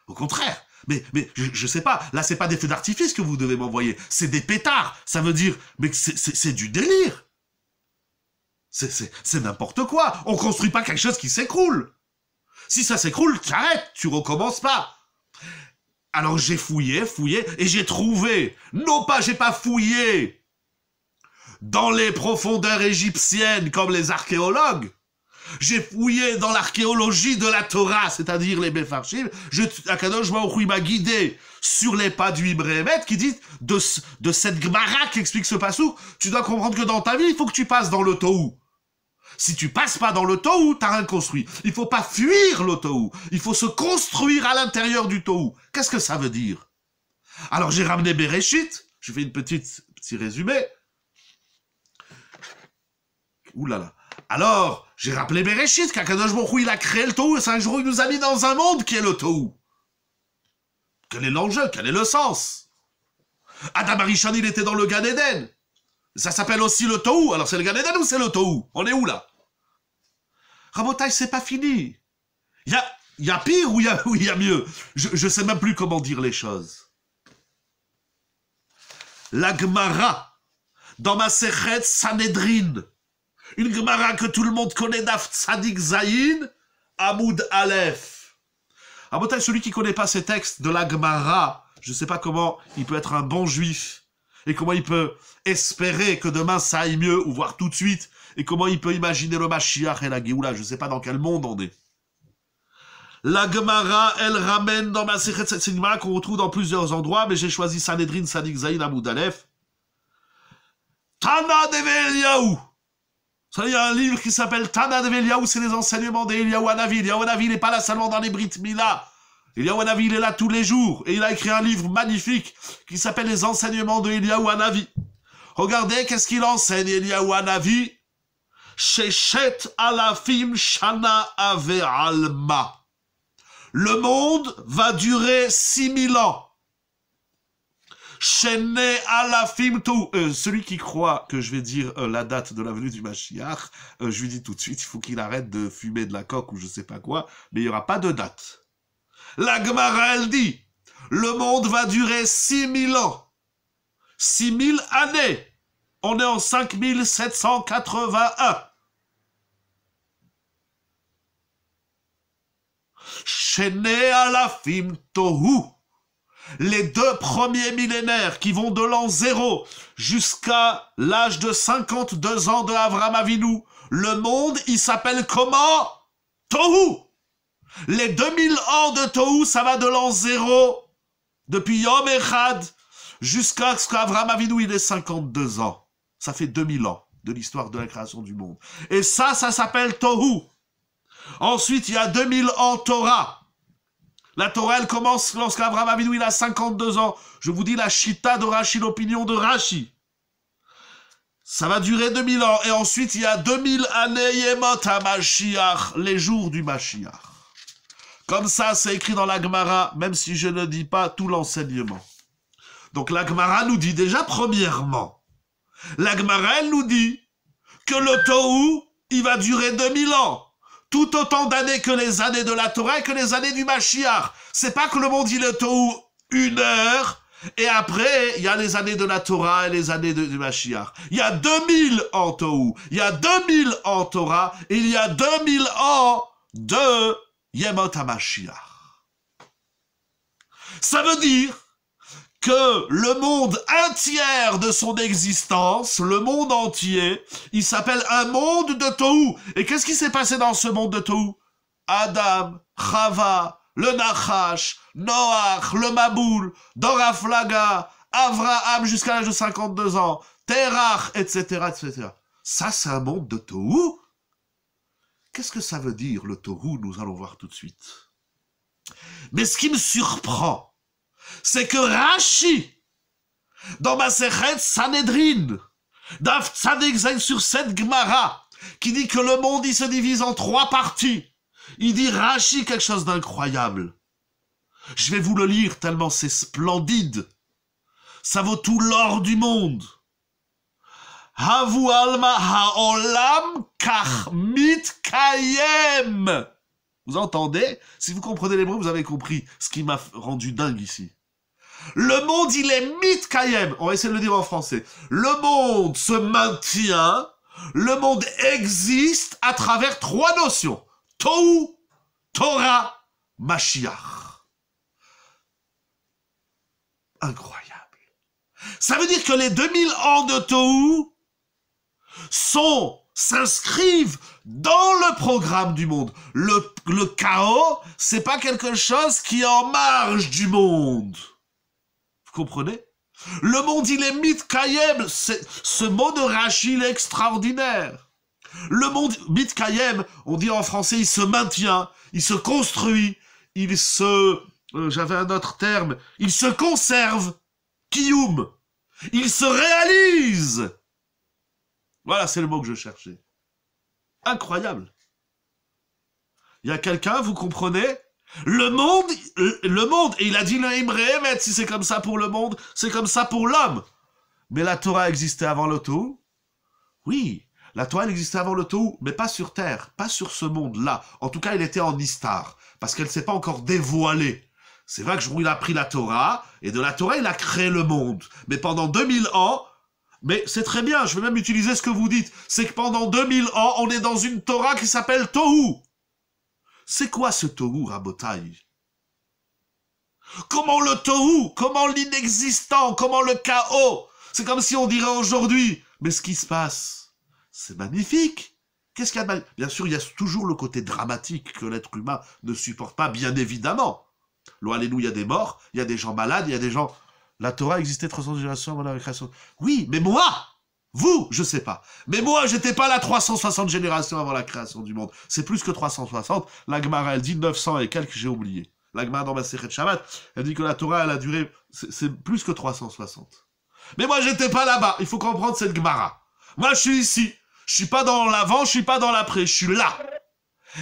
Au contraire. Mais, mais je, je sais pas, là c'est pas des feux d'artifice que vous devez m'envoyer, c'est des pétards. Ça veut dire, mais c'est du délire. C'est n'importe quoi. On construit pas quelque chose qui s'écroule. Si ça s'écroule, t'arrêtes, tu recommences pas. Alors j'ai fouillé, fouillé, et j'ai trouvé. Non pas j'ai pas fouillé dans les profondeurs égyptiennes comme les archéologues. J'ai fouillé dans l'archéologie de la Torah, c'est-à-dire les Befarchim. Je, Akadosh Baruch m'a guidé sur les pas du Ibrahimet, qui dit de, de cette Gmara qui explique ce passou. Tu dois comprendre que dans ta vie, il faut que tu passes dans le Tohu. Si tu passes pas dans le Tohu, t'as rien construit. Il faut pas fuir le Tohu. Il faut se construire à l'intérieur du Tohu. Qu'est-ce que ça veut dire? Alors j'ai ramené Bereshit. Je fais une petite, petit résumé. Alors, j'ai rappelé Bereshit, qu'Akadosh Baruch il a créé le tout, et un jours, il nous a mis dans un monde qui est le tout. Quel est l'enjeu Quel est le sens Adam il était dans le Gan Ça s'appelle aussi le Tohu. Alors c'est le Gan ou c'est le Tohu On est où là Rabotai, c'est pas fini. Il y a, y a, pire ou il y, a, mieux je, sais même plus comment dire les choses. La dans ma Sechet Sanhedrin, une Gemara que tout le monde connaît, Daf Tzadik Zayin, Amoud Aleph. À ah, celui qui ne connaît pas ces textes de la Gemara, je ne sais pas comment il peut être un bon juif, et comment il peut espérer que demain ça aille mieux, ou voir tout de suite, et comment il peut imaginer le Mashiach et la Géoula, je ne sais pas dans quel monde on est. La Gemara, elle ramène dans ma Sechet, c'est une Gemara qu'on retrouve dans plusieurs endroits, mais j'ai choisi Sanedrin, Sadik Zayin, Amoud Aleph. Tana de il y a un livre qui s'appelle Velia » où c'est les enseignements d'Eliyahu Hanavi. Eliyahu n'est pas là seulement dans les Brit Mila. Eliyahu il est là tous les jours. Et il a écrit un livre magnifique qui s'appelle Les enseignements de ou Regardez, qu'est-ce qu'il enseigne, Eliyahu Hanavi Shechet alafim shana ave alma. Le monde va durer 6000 ans la Alafim Tou. Euh, celui qui croit que je vais dire euh, la date de la venue du Mashiach, euh, je lui dis tout de suite, il faut qu'il arrête de fumer de la coque ou je sais pas quoi, mais il n'y aura pas de date. La elle dit, le monde va durer 6000 ans, 6000 années. On est en 5781. la Alafim Tohu les deux premiers millénaires qui vont de l'an zéro jusqu'à l'âge de 52 ans de Avram Avinu, le monde, il s'appelle comment Tohu Les 2000 ans de Tohu, ça va de l'an zéro depuis Yom Echad, jusqu'à ce qu'Avram Avinu, il ait 52 ans. Ça fait 2000 ans de l'histoire de la création du monde. Et ça, ça s'appelle Tohu. Ensuite, il y a 2000 ans Torah. La Torah, elle commence lorsqu'Abraham Avinu, il a 52 ans. Je vous dis la chita de Rachi, l'opinion de Rachi. Ça va durer 2000 ans. Et ensuite, il y a 2000 années, Yemot HaMashiach, les jours du Mashiach. Comme ça, c'est écrit dans la même si je ne dis pas tout l'enseignement. Donc la nous dit déjà, premièrement, la elle nous dit que le Tohu, il va durer 2000 ans tout autant d'années que les années de la Torah et que les années du Mashiach. C'est pas que le monde dit le tout une heure, et après, il y a les années de la Torah et les années du Mashiach. Il y a 2000 en Tohu, il y a 2000 en Torah, et il y a 2000 ans de Yemot HaMashiach. Ça veut dire que le monde, entier de son existence, le monde entier, il s'appelle un monde de Tohu. Et qu'est-ce qui s'est passé dans ce monde de tout Adam, Chava, le Nachash, Noach, le Maboul, Doraflaga, Avraham jusqu'à l'âge de 52 ans, Terach, etc., etc. Ça, c'est un monde de Tohu Qu'est-ce que ça veut dire, le Tohu Nous allons voir tout de suite. Mais ce qui me surprend, c'est que Rashi, dans ma Sanhedrin, Daf Tzadek sur cette Gemara, qui dit que le monde, il se divise en trois parties. Il dit Rashi quelque chose d'incroyable. Je vais vous le lire tellement c'est splendide. Ça vaut tout l'or du monde. Havu alma haolam kach mit Vous entendez Si vous comprenez les mots, vous avez compris ce qui m'a rendu dingue ici. Le monde, il est mythe, On va essayer de le dire en français. Le monde se maintient. Le monde existe à travers trois notions. Tohu, Torah, Mashiach. Incroyable. Ça veut dire que les 2000 ans de Tohu sont, s'inscrivent dans le programme du monde. Le, le chaos, c'est pas quelque chose qui est en marge du monde comprenez Le monde, il est mitkayem, c'est ce mot de est extraordinaire. Le monde Kayem, on dit en français, il se maintient, il se construit, il se... Euh, j'avais un autre terme. Il se conserve. Kiyum. Il se réalise. Voilà, c'est le mot que je cherchais. Incroyable. Il y a quelqu'un, vous comprenez, le monde, le monde, et il a dit le si c'est comme ça pour le monde, c'est comme ça pour l'homme. Mais la Torah existait avant le tout Oui, la Torah existait avant le tout, mais pas sur terre, pas sur ce monde-là. En tout cas, elle était en Istar, parce qu'elle ne s'est pas encore dévoilée. C'est vrai que il a pris la Torah, et de la Torah, il a créé le monde. Mais pendant 2000 ans, mais c'est très bien, je vais même utiliser ce que vous dites, c'est que pendant 2000 ans, on est dans une Torah qui s'appelle Tohu. C'est quoi ce Tohu Rabotai Comment le Tohu, comment l'inexistant, comment le chaos C'est comme si on dirait aujourd'hui, mais ce qui se passe, c'est magnifique. Qu'est-ce qu'il y a de mal Bien sûr, il y a toujours le côté dramatique que l'être humain ne supporte pas, bien évidemment. Loin nous, il y a des morts, il y a des gens malades, il y a des gens... La Torah existait 300 générations avant la récréation. Oui, mais moi, vous, je sais pas. Mais moi, j'étais pas là 360 générations avant la création du monde. C'est plus que 360. Gemara, elle dit 900 et quelques, j'ai oublié. La Gemara dans ma de Shabbat, elle dit que la Torah, elle a duré, c'est plus que 360. Mais moi, j'étais pas là-bas. Il faut comprendre cette Gemara. Moi, je suis ici. Je suis pas dans l'avant, je suis pas dans l'après, je suis là.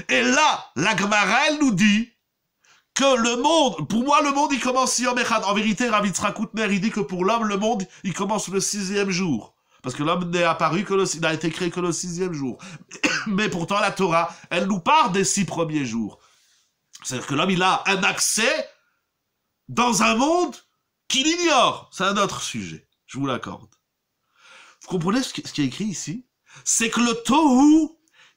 Et là, la Gemara, elle nous dit que le monde, pour moi, le monde, il commence Yom Echad. En vérité, ravitra Koutner, il dit que pour l'homme, le monde, il commence le sixième jour. Parce que l'homme n'est apparu que le, il a été créé que le sixième jour. *coughs* Mais pourtant, la Torah, elle nous parle des six premiers jours. C'est-à-dire que l'homme, il a un accès dans un monde qu'il ignore. C'est un autre sujet. Je vous l'accorde. Vous comprenez ce qui est écrit ici? C'est que le Tohu,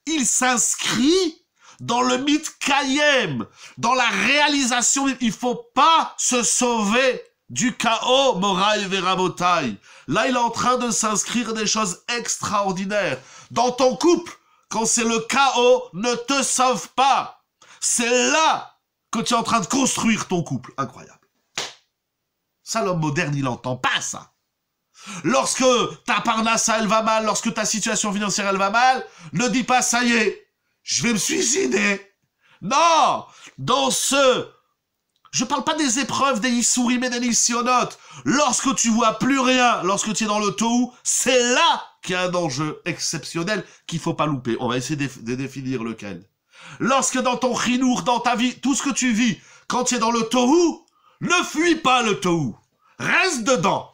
il s'inscrit dans le mythe Kayem, dans la réalisation. Il faut pas se sauver du chaos, Vera Verabotaï. Là, il est en train de s'inscrire des choses extraordinaires. Dans ton couple, quand c'est le chaos, ne te sauve pas. C'est là que tu es en train de construire ton couple. Incroyable. Ça, l'homme moderne, il n'entend pas ça. Lorsque ta parnassa, elle va mal, lorsque ta situation financière, elle va mal, ne dis pas, ça y est, je vais me suicider. Non Dans ce je parle pas des épreuves des souris mais des Lorsque tu vois plus rien, lorsque tu es dans le tohou, c'est là qu'il y a un enjeu exceptionnel qu'il faut pas louper. On va essayer de, définir lequel. Lorsque dans ton rinour, dans ta vie, tout ce que tu vis, quand tu es dans le Tohu, ne fuis pas le Tohu. Reste dedans.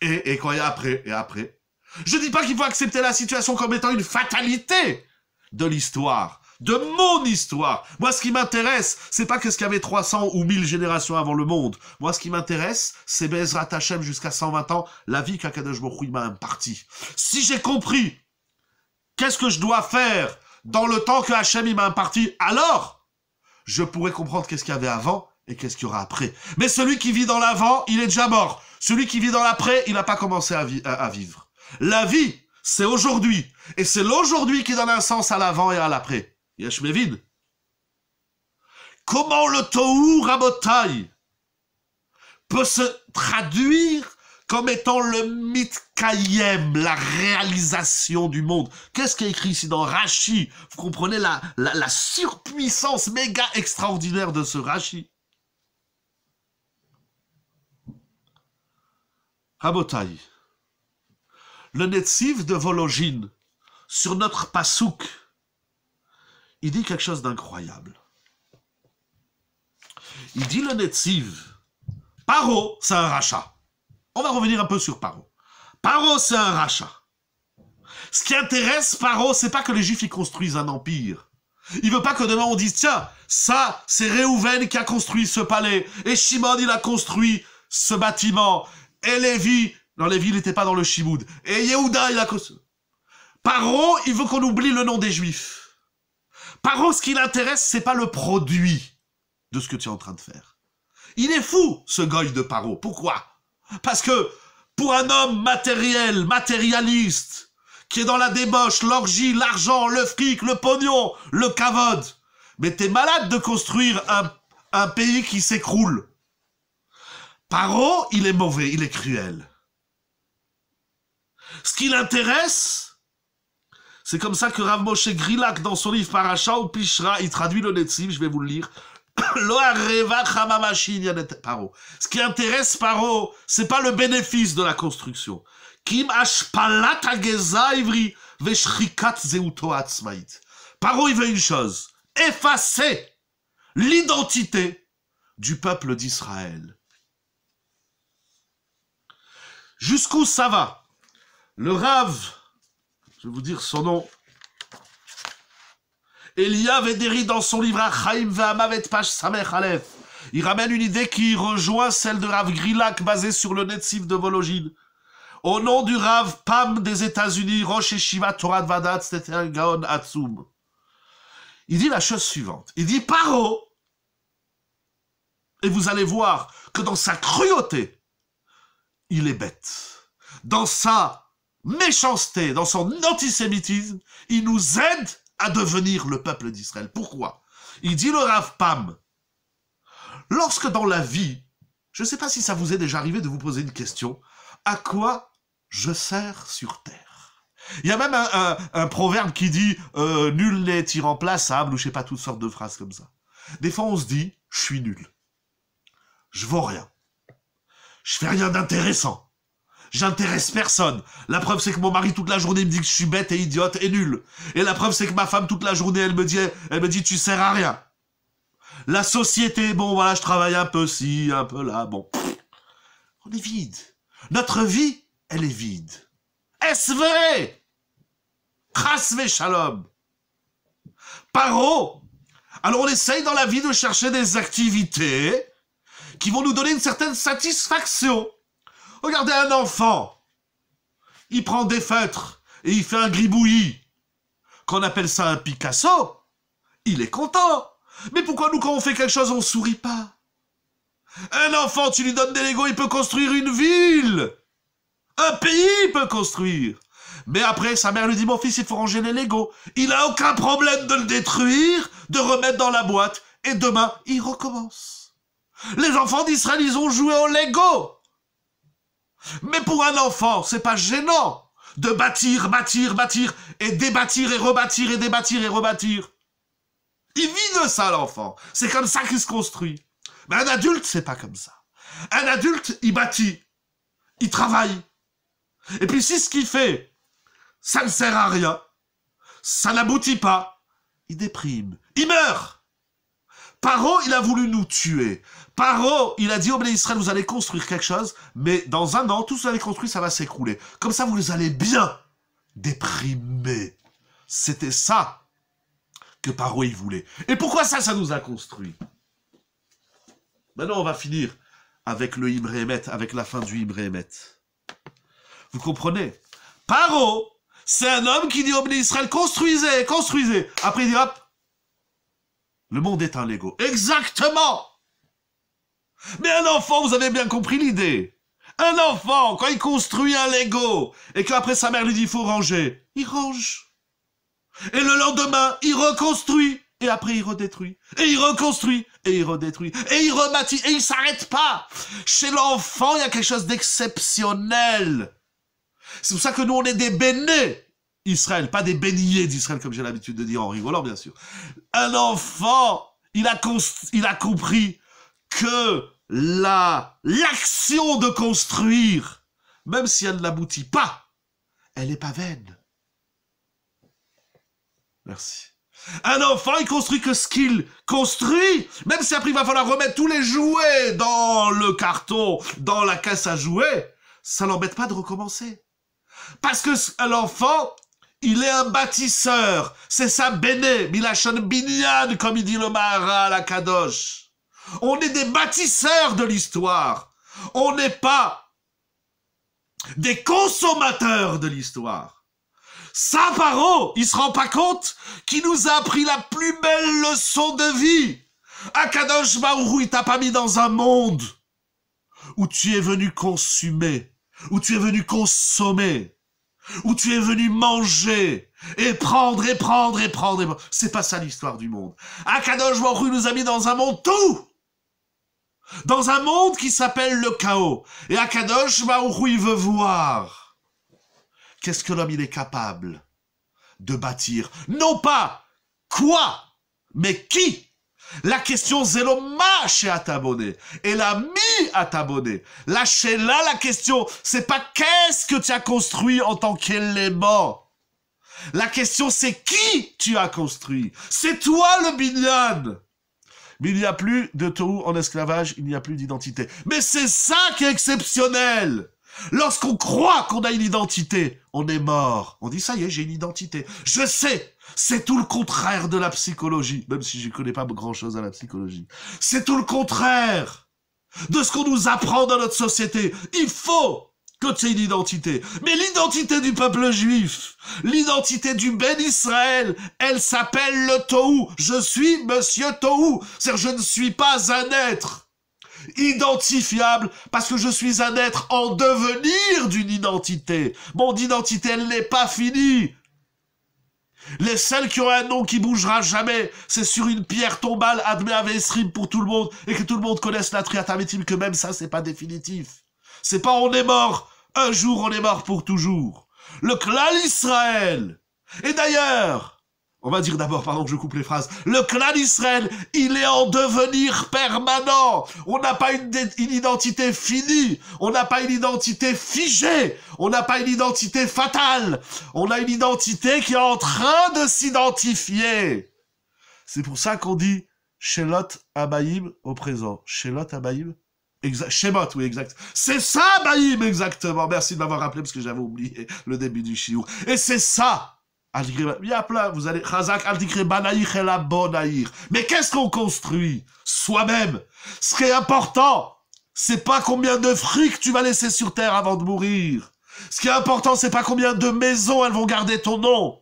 Et, et quand après, et après. Je dis pas qu'il faut accepter la situation comme étant une fatalité de l'histoire de mon histoire. Moi, ce qui m'intéresse, c'est pas quest ce qu'il y avait 300 ou 1000 générations avant le monde. Moi, ce qui m'intéresse, c'est Bezrat Hachem jusqu'à 120 ans, la vie qu'Akadosh Baruch m'a impartie. Si j'ai compris qu'est-ce que je dois faire dans le temps que Hachem m'a imparti, alors je pourrais comprendre qu'est-ce qu'il y avait avant et qu'est-ce qu'il y aura après. Mais celui qui vit dans l'avant, il est déjà mort. Celui qui vit dans l'après, il n'a pas commencé à vivre. La vie, c'est aujourd'hui. Et c'est l'aujourd'hui qui donne un sens à l'avant et à l'après. Yashmevin, Comment le Tohu Rabotai peut se traduire comme étant le mythe la réalisation du monde. Qu'est-ce qui est écrit ici dans Rashi Vous comprenez la, surpuissance méga extraordinaire de ce Rashi Rabotai, le Netziv de Vologine, sur notre pasuk il dit quelque chose d'incroyable. Il dit le Netziv, Paro, c'est un rachat. On va revenir un peu sur Paro. Paro, c'est un rachat. Ce qui intéresse Paro, c'est pas que les Juifs y construisent un empire. Il veut pas que demain on dise, tiens, ça, c'est Réhouven qui a construit ce palais, et Shimon, il a construit ce bâtiment, et Lévi, non, Lévi, il n'était pas dans le Shimoud, et Yehuda, il a construit... Paro, il veut qu'on oublie le nom des Juifs. Paro, ce qui l'intéresse, c'est pas le produit de ce que tu es en train de faire. Il est fou, ce goy de Paro. Pourquoi Parce que pour un homme matériel, matérialiste, qui est dans la débauche, l'orgie, l'argent, le fric, le pognon, le cavode, mais es malade de construire un, un pays qui s'écroule. Paro, il est mauvais, il est cruel. Ce qui l'intéresse, c'est comme ça que Rav Moshe Grilak, dans son livre Paracha ou Pishra, il traduit le Netziv, je vais vous le lire. *coughs* Ce qui intéresse Paro, c'est pas le bénéfice de la construction. Kim Paro, il veut une chose. Effacer l'identité du peuple d'Israël. Jusqu'où ça va Le Rav je vais vous dire son nom. Elia Vederi dans son livre il ramène une idée qui rejoint celle de Rav Grilak, basée sur le netziv de Vologine. Au nom du Rav Pam des États-Unis, Rosh Il dit la chose suivante. Il dit Paro. Et vous allez voir que dans sa cruauté, il est bête. Dans sa méchanceté, dans son antisémitisme, il nous aide à devenir le peuple d'Israël. Pourquoi Il dit le Rav Pam, lorsque dans la vie, je ne sais pas si ça vous est déjà arrivé de vous poser une question, à quoi je sers sur terre Il y a même un, proverbe qui dit euh, Nul n'est irremplaçable » ou je ne sais pas, toutes sortes de phrases comme ça. Des fois, on se dit « Je suis nul. Je vaux rien. Je fais rien d'intéressant. J'intéresse personne. La preuve, c'est que mon mari, toute la journée, me dit que je suis bête et idiote et nul. Et la preuve, c'est que ma femme, toute la journée, elle me dit, elle me dit, tu sers à rien. La société, bon, voilà, je travaille un peu ci, un peu là, bon. On est vide. Notre vie, elle est vide. Est-ce vrai? shalom. Paro. Alors, on essaye dans la vie de chercher des activités qui vont nous donner une certaine satisfaction. Regardez un enfant. Il prend des feutres et il fait un gribouillis. Qu'on appelle ça un Picasso, il est content. Mais pourquoi nous, quand on fait quelque chose, on ne sourit pas Un enfant, tu lui donnes des Legos, il peut construire une ville. Un pays peut construire. Mais après, sa mère lui dit, mon fils, il faut ranger les Legos. Il n'a aucun problème de le détruire, de remettre dans la boîte. Et demain, il recommence. Les enfants d'Israël, ils ont joué aux Lego. Mais pour un enfant, c'est pas gênant de bâtir, bâtir, bâtir, et débâtir, et rebâtir, et débâtir, et rebâtir. Il vit de ça, l'enfant. C'est comme ça qu'il se construit. Mais un adulte, c'est pas comme ça. Un adulte, il bâtit. Il travaille. Et puis si ce qu'il fait, ça ne sert à rien, ça n'aboutit pas, il déprime. Il meurt Paro, il a voulu nous tuer. Paro, il a dit au Béné Israël, vous allez construire quelque chose, mais dans un an, tout ce que vous avez construit, ça va s'écrouler. Comme ça, vous les allez bien déprimer. C'était ça que Paro, il voulait. Et pourquoi ça, ça nous a construit Maintenant, on va finir avec le Ibremet, avec la fin du Ibremet. Vous comprenez Paro, c'est un homme qui dit au Béné Israël, construisez, construisez. Après, il dit, hop, le monde est un Lego. Exactement Mais un enfant, vous avez bien compris l'idée. Un enfant, quand il construit un Lego, et qu'après sa mère lui dit « il faut ranger », il range. Et le lendemain, il reconstruit, et après il redétruit, et il reconstruit, et il redétruit, et il rebâtit, et il s'arrête pas Chez l'enfant, il y a quelque chose d'exceptionnel. C'est pour ça que nous, on est des bénés Israël, pas des béniers d'Israël comme j'ai l'habitude de dire en rigolant bien sûr. Un enfant, il a, il a compris que la l'action de construire, même si elle n'aboutit pas, elle n'est pas vaine. Merci. Un enfant, il construit que ce qu'il construit, même si après il va falloir remettre tous les jouets dans le carton, dans la caisse à jouets, ça l'embête pas de recommencer. Parce que l'enfant, il est un bâtisseur. C'est sa béné. Milachon binyan, comme il dit le Maharal à la Kadosh. On est des bâtisseurs de l'histoire. On n'est pas des consommateurs de l'histoire. Saparo, il il se rend pas compte qui nous a appris la plus belle leçon de vie. Akadosh marou il t'a pas mis dans un monde où tu es venu consumer, où tu es venu consommer où tu es venu manger et prendre et prendre et prendre. Et C'est pas ça l'histoire du monde. Akadosh Baruch nous a mis dans un monde tout dans un monde qui s'appelle le chaos. Et Akadosh Baruch il veut voir qu'est-ce que l'homme il est capable de bâtir. Non pas quoi, mais qui la question Zeloma à t'abonner. Et la mis à Là, Lâchez là, la question, c'est pas qu'est-ce que tu as construit en tant qu'élément. La question, c'est qui tu as construit. C'est toi le binyan. Mais il n'y a plus de tout en esclavage, il n'y a plus d'identité. Mais c'est ça qui est exceptionnel. Lorsqu'on croit qu'on a une identité, on est mort. On dit ça y est, j'ai une identité. Je sais c'est tout le contraire de la psychologie, même si je ne connais pas grand-chose à la psychologie. C'est tout le contraire de ce qu'on nous apprend dans notre société. Il faut que tu aies une identité. Mais l'identité du peuple juif, l'identité du Ben Israël, elle s'appelle le Tohu. Je suis Monsieur Tohu. C'est-à-dire, je ne suis pas un être identifiable parce que je suis un être en devenir d'une identité. Mon identité, elle n'est pas finie. Les seuls qui ont un nom qui bougera jamais, c'est sur une pierre tombale admet à pour tout le monde et que tout le monde connaisse la triatamétime que même ça, c'est pas définitif. C'est pas on est mort, un jour on est mort pour toujours. Le clan Israël. Et d'ailleurs, on va dire d'abord, pardon que je coupe les phrases, le clan Israël, il est en devenir permanent. On n'a pas une, identité finie, on n'a pas une identité figée, on n'a pas une identité fatale, on a une identité qui est en train de s'identifier. C'est pour ça qu'on dit Shelot abayim au présent. Shelot Abaïm Exact, Shemot, oui, exact. C'est ça, Abaïm, exactement. Merci de m'avoir rappelé parce que j'avais oublié le début du chiou. Et c'est ça il y a plein, vous allez, mais qu'est-ce qu'on construit Soi-même. Ce qui est important, c'est pas combien de fric tu vas laisser sur terre avant de mourir. Ce qui est important, c'est pas combien de maisons elles vont garder ton nom.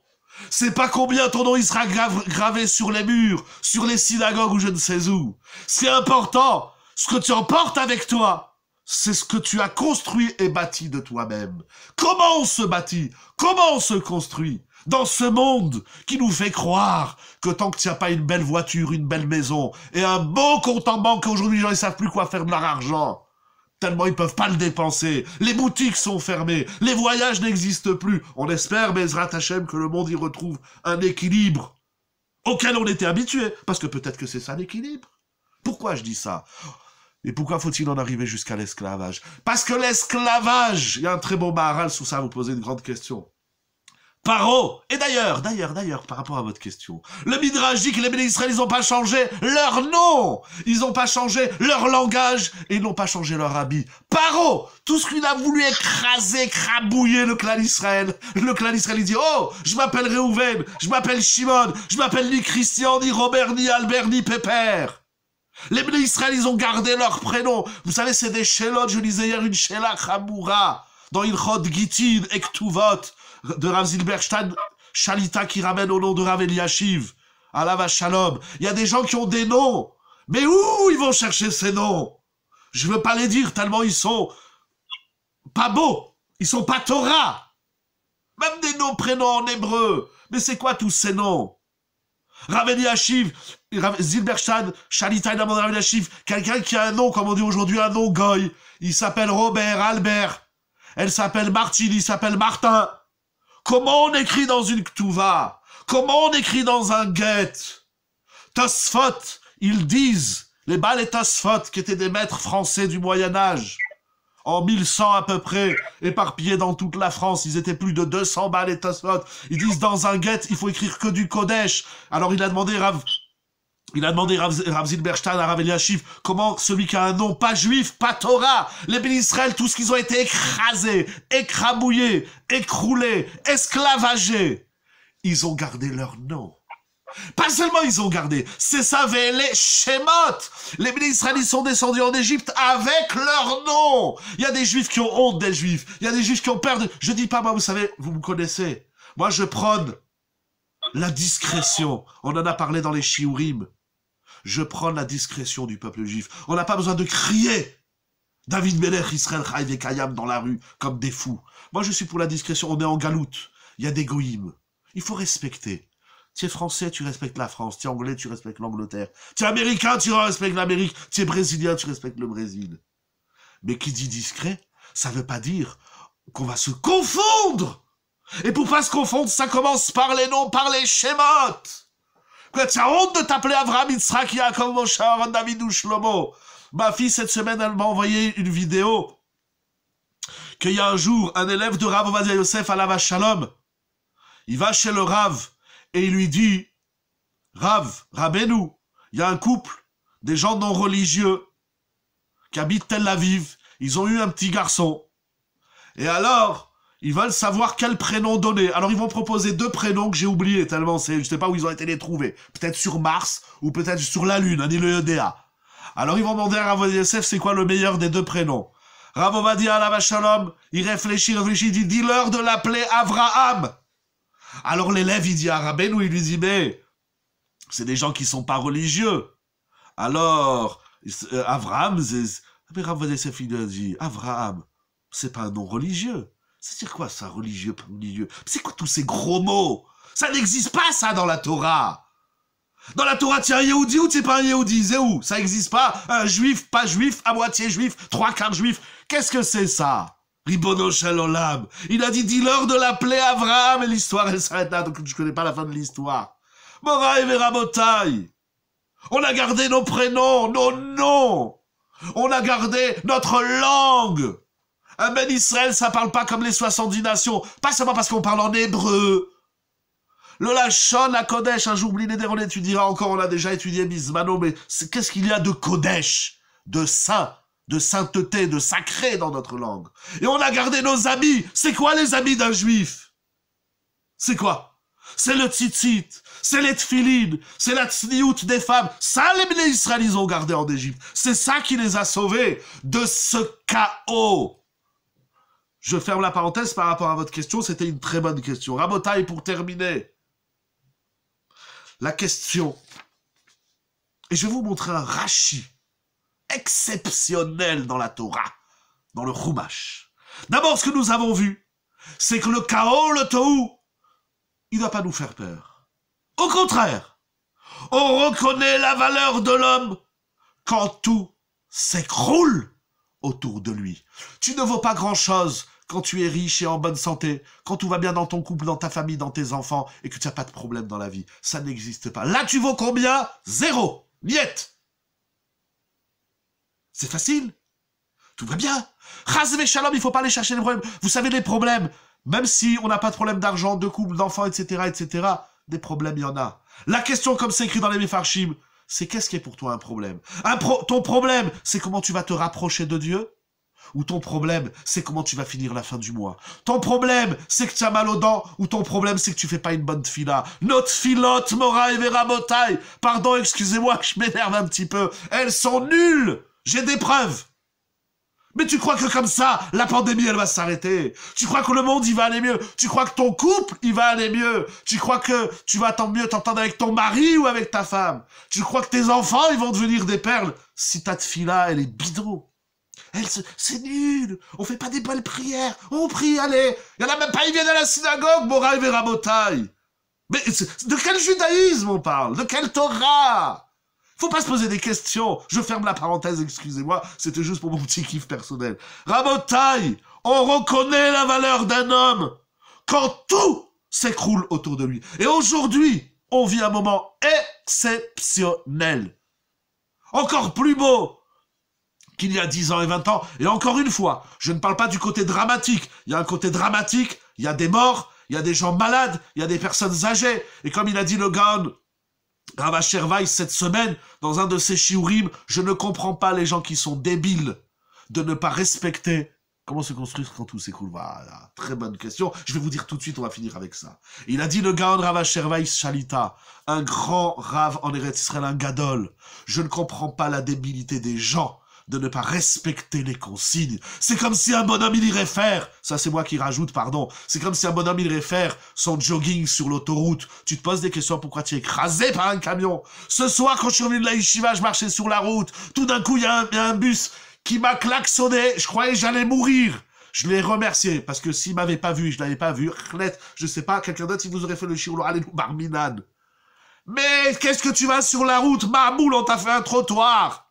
C'est pas combien ton nom il sera gravé sur les murs, sur les synagogues ou je ne sais où. C'est important, ce que tu emportes avec toi, c'est ce que tu as construit et bâti de toi-même. Comment on se bâtit Comment on se construit dans ce monde qui nous fait croire que tant que tu a pas une belle voiture, une belle maison et un bon compte en banque, aujourd'hui les gens ne savent plus quoi faire de leur argent, tellement ils ne peuvent pas le dépenser, les boutiques sont fermées, les voyages n'existent plus, on espère, Bezrat Hachem, que le monde y retrouve un équilibre auquel on était habitué, parce que peut-être que c'est ça l'équilibre. Pourquoi je dis ça et pourquoi faut-il en arriver jusqu'à l'esclavage Parce que l'esclavage, il y a un très bon Maharal sous ça, vous posez une grande question. Paro Et d'ailleurs, d'ailleurs, d'ailleurs, par rapport à votre question, le Midrash dit les béné ils n'ont pas changé leur nom Ils n'ont pas changé leur langage et ils n'ont pas changé leur habit. Paro Tout ce qu'il a voulu écraser, crabouiller le clan Israël. Le clan Israël, il dit « Oh, je m'appelle Réhouven, je m'appelle Shimon, je m'appelle ni Christian, ni Robert, ni Albert, ni Pépère !» Les béné Israël, ils ont gardé leur prénom. Vous savez, c'est des shélotes, je lisais hier une shéla Hamoura dans Ilchot Gitin, Ektuvot, de Rav Zilberstein, Shalita qui ramène au nom de Rav Eliashiv, va Shalom. Il y a des gens qui ont des noms, mais où ils vont chercher ces noms Je veux pas les dire tellement ils sont pas beaux, ils sont pas Torah. Même des noms, prénoms en hébreu. Mais c'est quoi tous ces noms Rav Eliashiv, Zilberstein, Shalita et Rav Eliashiv, quelqu'un qui a un nom, comme on dit aujourd'hui, un nom goy. Il s'appelle Robert, Albert. Elle s'appelle Martine, il s'appelle Martin. Comment on écrit dans une Ktuva Comment on écrit dans un guet Tosfot, ils disent, les balais et qui étaient des maîtres français du Moyen-Âge, en 1100 à peu près, éparpillés dans toute la France. Ils étaient plus de 200 balles et Ils disent dans un guet, il faut écrire que du Kodesh. Alors il a demandé Rav il a demandé Ramzin Berstein à Rav comment celui qui a un nom pas juif, pas Torah, les bénis tout ce qu'ils ont été écrasés, écrabouillés, écroulés, esclavagés, ils ont gardé leur nom. Pas seulement ils ont gardé, c'est ça, les Shemot. Les bénis ils sont descendus en Égypte avec leur nom. Il y a des juifs qui ont honte des juifs. Il y a des juifs qui ont peur de... Je dis pas, moi, vous savez, vous me connaissez. Moi, je prône la discrétion. On en a parlé dans les Shiurim je prends la discrétion du peuple juif. On n'a pas besoin de crier David Melech, Israël, Haïv et Kayam dans la rue, comme des fous. Moi, je suis pour la discrétion. On est en galoute. Il y a des goïmes. Il faut respecter. Tu es français, tu respectes la France. Tu es anglais, tu respectes l'Angleterre. Tu es américain, tu respectes l'Amérique. Tu es brésilien, tu respectes le Brésil. Mais qui dit discret, ça ne veut pas dire qu'on va se confondre. Et pour pas se confondre, ça commence par les noms, par les schémotes. Que tu honte de t'appeler Avraham, Yitzhak, Yaakov, Moshe, Aaron, Shlomo. Ma fille, cette semaine, elle m'a envoyé une vidéo qu'il y a un jour, un élève de Rav Ovadia Yosef à la Shalom, il va chez le Rav et il lui dit, Rav, Rabenu, nous il y a un couple, des gens non religieux, qui habitent Tel Aviv, ils ont eu un petit garçon. Et alors, ils veulent savoir quel prénom donner. Alors ils vont proposer deux prénoms que j'ai oubliés tellement c'est, je sais pas où ils ont été les trouver. Peut-être sur Mars ou peut-être sur la Lune, ni le EDA. Alors ils vont demander à Rav c'est quoi le meilleur des deux prénoms. Rav Ovadia il Shalom, il réfléchit, il dit dis-leur de l'appeler Avraham. Alors l'élève il dit à Rabbeinu, il lui dit mais c'est des gens qui sont pas religieux. Alors euh, Avraham, mais Rav il dit Avraham, c'est pas un nom religieux. C'est dire quoi ça, religieux pas religieux C'est quoi tous ces gros mots Ça n'existe pas ça dans la Torah Dans la Torah, tiens, un Yehudi ou t'es pas un Yehudi C'est où Ça n'existe pas Un juif, pas juif, à moitié juif, trois quarts juif. Qu'est-ce que c'est ça Ribono Il a dit, dis-leur de l'appeler Avraham et l'histoire, elle s'arrête là, donc je connais pas la fin de l'histoire. Moraï Verabotai. On a gardé nos prénoms, nos noms. On a gardé notre langue. Un Ben Israël, ça parle pas comme les 70 nations. Pas seulement parce qu'on parle en hébreu. Le Lachon la Kodesh, un hein, jour tu diras encore, on a déjà étudié Bismano, mais qu'est-ce qu'il y a de Kodesh, de saint, de sainteté, de sacré dans notre langue Et on a gardé nos amis. C'est quoi les amis d'un juif C'est quoi C'est le tzitzit, c'est les tfilines, c'est la tsniout des femmes. Ça, les Israélites ont gardé en Égypte. C'est ça qui les a sauvés de ce chaos. Je ferme la parenthèse par rapport à votre question, c'était une très bonne question. Rabotaille, pour terminer, la question, et je vais vous montrer un rachis exceptionnel dans la Torah, dans le Rumash. D'abord, ce que nous avons vu, c'est que le chaos, le tohu, il ne doit pas nous faire peur. Au contraire, on reconnaît la valeur de l'homme quand tout s'écroule autour de lui. Tu ne vaux pas grand-chose quand tu es riche et en bonne santé, quand tout va bien dans ton couple, dans ta famille, dans tes enfants, et que tu n'as pas de problème dans la vie. Ça n'existe pas. Là, tu vaux combien Zéro. miette C'est facile. Tout va bien. mes shalom, il faut pas aller chercher les problèmes. Vous savez, les problèmes, même si on n'a pas de problème d'argent, de couple, d'enfants, etc., etc., des problèmes, il y en a. La question, comme c'est écrit dans les Mefarchim, c'est qu'est-ce qui est pour toi un problème Ton problème, c'est comment tu vas te rapprocher de Dieu ou ton problème, c'est comment tu vas finir la fin du mois. Ton problème, c'est que tu as mal aux dents, ou ton problème, c'est que tu fais pas une bonne fila. Notre filote, Mora et Vera Motaille, pardon, excusez-moi, je m'énerve un petit peu. Elles sont nulles J'ai des preuves mais tu crois que comme ça, la pandémie, elle va s'arrêter Tu crois que le monde, il va aller mieux Tu crois que ton couple, il va aller mieux Tu crois que tu vas tant mieux t'entendre avec ton mari ou avec ta femme Tu crois que tes enfants, ils vont devenir des perles Si ta fila, elle est bidon c'est nul, on fait pas des belles prières, on prie, allez, il y en a même pas, ils viennent à la synagogue, Moraï et Ramotay. Mais de quel judaïsme on parle De quelle Torah faut pas se poser des questions. Je ferme la parenthèse, excusez-moi, c'était juste pour mon petit kiff personnel. Rabotai, on reconnaît la valeur d'un homme quand tout s'écroule autour de lui. Et aujourd'hui, on vit un moment exceptionnel. Encore plus beau qu'il y a 10 ans et 20 ans. Et encore une fois, je ne parle pas du côté dramatique. Il y a un côté dramatique, il y a des morts, il y a des gens malades, il y a des personnes âgées. Et comme il a dit le Gaon, Rav cette semaine, dans un de ses shiurim, je ne comprends pas les gens qui sont débiles de ne pas respecter Comment se construire quand tout s'écroule Voilà, très bonne question. Je vais vous dire tout de suite, on va finir avec ça. Il a dit le Gaon Rav Chalita, « un grand rave en Eretz Israël, un Gadol. Je ne comprends pas la débilité des gens de ne pas respecter les consignes. C'est comme si un bonhomme, il irait faire, ça c'est moi qui rajoute, pardon, c'est comme si un bonhomme, il irait faire son jogging sur l'autoroute. Tu te poses des questions, pourquoi tu es écrasé par un camion Ce soir, quand je suis revenu de la yeshiva, je marchais sur la route, tout d'un coup, il y, a un, bus qui m'a klaxonné, je croyais j'allais mourir je l'ai remercié parce que s'il m'avait pas vu, je l'avais pas vu, je sais pas, quelqu'un d'autre, il vous aurait fait le chiroulou, allez nous, Mais qu'est-ce que tu vas sur la route, boule, on t'a fait un trottoir.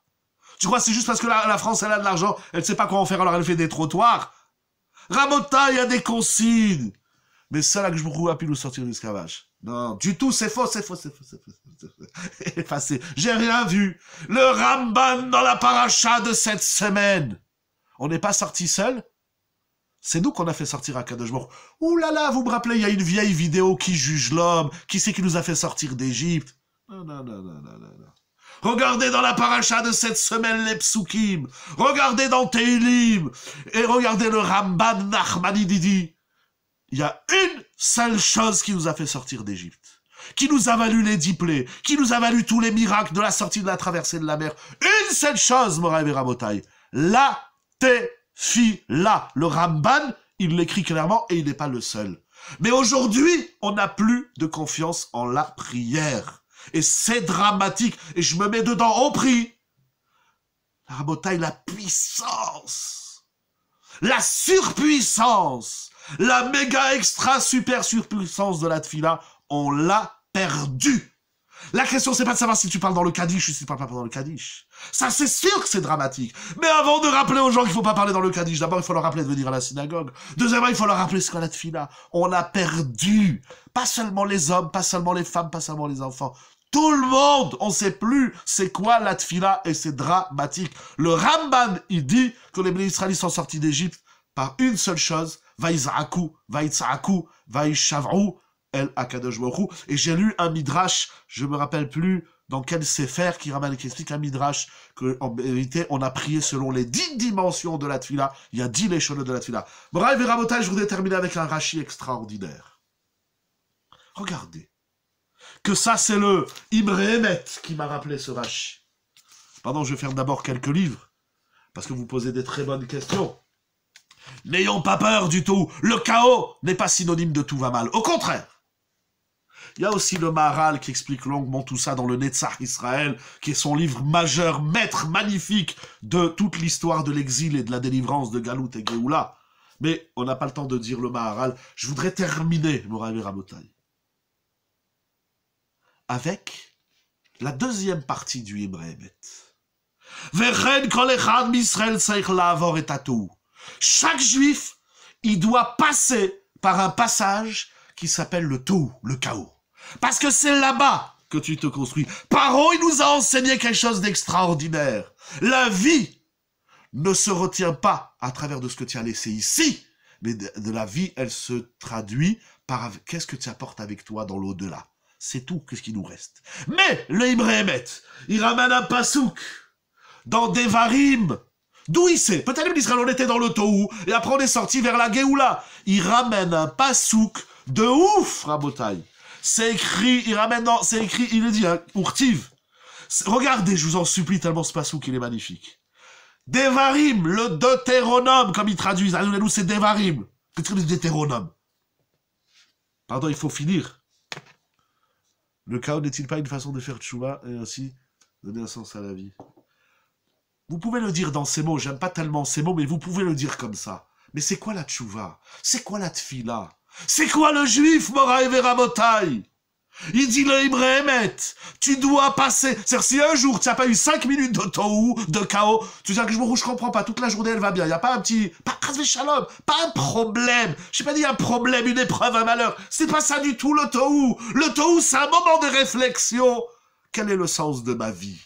Tu crois c'est juste parce que la, France, elle a de l'argent, elle ne sait pas quoi en faire, alors elle fait des trottoirs Ramota, il y a des consignes Mais ça, là, que je nous à sortir de l'esclavage. Non, du tout, c'est faux, c'est faux, c'est faux, c'est faux. *laughs* Effacé. J'ai rien vu. Le Ramban dans la paracha de cette semaine. On n'est pas sorti seul c'est nous qu'on a fait sortir à Kadoshbor. Ouh là là, vous me rappelez, il y a une vieille vidéo qui juge l'homme, qui c'est qui nous a fait sortir d'Égypte. Non, non, non, non, non, non, Regardez dans la paracha de cette semaine les psukim. Regardez dans Tehillim. Et regardez le Ramban Nachmani Didi. Il y a une seule chose qui nous a fait sortir d'Égypte. Qui nous a valu les dix plaies. Qui nous a valu tous les miracles de la sortie de la traversée de la mer. Une seule chose, Moraï Rabotai. La tefila. Le Ramban, il l'écrit clairement et il n'est pas le seul. Mais aujourd'hui, on n'a plus de confiance en la prière. Et c'est dramatique. Et je me mets dedans au prix. La rabotaille, la puissance. La surpuissance. La méga extra super surpuissance de la tfila. On l'a perdue. La question, c'est pas de savoir si tu parles dans le Kaddish ou si tu parles pas dans le Kaddish. Ça, c'est sûr que c'est dramatique. Mais avant de rappeler aux gens qu'il faut pas parler dans le Kaddish, d'abord, il faut leur rappeler de venir à la synagogue. Deuxièmement, il faut leur rappeler ce qu'on la de On a perdu. Pas seulement les hommes, pas seulement les femmes, pas seulement les enfants. Tout le monde, on ne sait plus c'est quoi la tfila et c'est dramatique. Le Ramban, il dit que les Israélites sont sortis d'Égypte par une seule chose, Vaïzaaku, Vaïshavrou, El Et j'ai lu un midrash, je me rappelle plus dans quel séfer qui ramène, qui explique un midrash, que, en vérité, on a prié selon les dix dimensions de la tfila. Il y a dix échelons de la tfila. Bravo et je voudrais terminer avec un rachis extraordinaire. Regardez que ça c'est le Ibrahimet qui m'a rappelé ce Rashi. Pardon, je vais faire d'abord quelques livres, parce que vous posez des très bonnes questions. N'ayons pas peur du tout, le chaos n'est pas synonyme de tout va mal, au contraire. Il y a aussi le Maharal qui explique longuement tout ça dans le Netzach Israël, qui est son livre majeur, maître, magnifique de toute l'histoire de l'exil et de la délivrance de Galout et Géoula. Mais on n'a pas le temps de dire le Maharal. Je voudrais terminer, Moravi Rabotay avec la deuxième partie du tout, Chaque juif, il doit passer par un passage qui s'appelle le tout, le chaos. Parce que c'est là-bas que tu te construis. Paro, il nous a enseigné quelque chose d'extraordinaire. La vie ne se retient pas à travers de ce que tu as laissé ici, mais de la vie, elle se traduit par qu'est-ce que tu apportes avec toi dans l'au-delà. C'est tout ce qui nous reste. Mais le Ibrahimet, il ramène un passouk dans Devarim. D'où il sait Peut-être l'Israël, on était dans le Touhou et après on est sorti vers la Géoula. Il ramène un passouk de ouf, Rabotai. C'est écrit, il ramène dans, c'est écrit, il le dit, pour hein, Regardez, je vous en supplie tellement ce passouk, il est magnifique. Devarim, le Deutéronome, comme ils traduisent. nous c'est Devarim. Qu'est-ce que Deutéronome Pardon, il faut finir. Le chaos n'est-il pas une façon de faire tchouba et ainsi donner un sens à la vie Vous pouvez le dire dans ces mots, j'aime pas tellement ces mots, mais vous pouvez le dire comme ça. Mais c'est quoi la tchouva C'est quoi la tfila C'est quoi le juif, Mora et il dit là, Ibrahimet, tu dois passer. cest à si un jour tu n'as pas eu 5 minutes de tohu, de chaos, tu dis que je ne comprends pas, toute la journée elle va bien, il n'y a pas un petit. Pas pas un problème. Je n'ai pas dit un problème, une épreuve, un malheur. C'est pas ça du tout le tohu. Le tohu, c'est un moment de réflexion. Quel est le sens de ma vie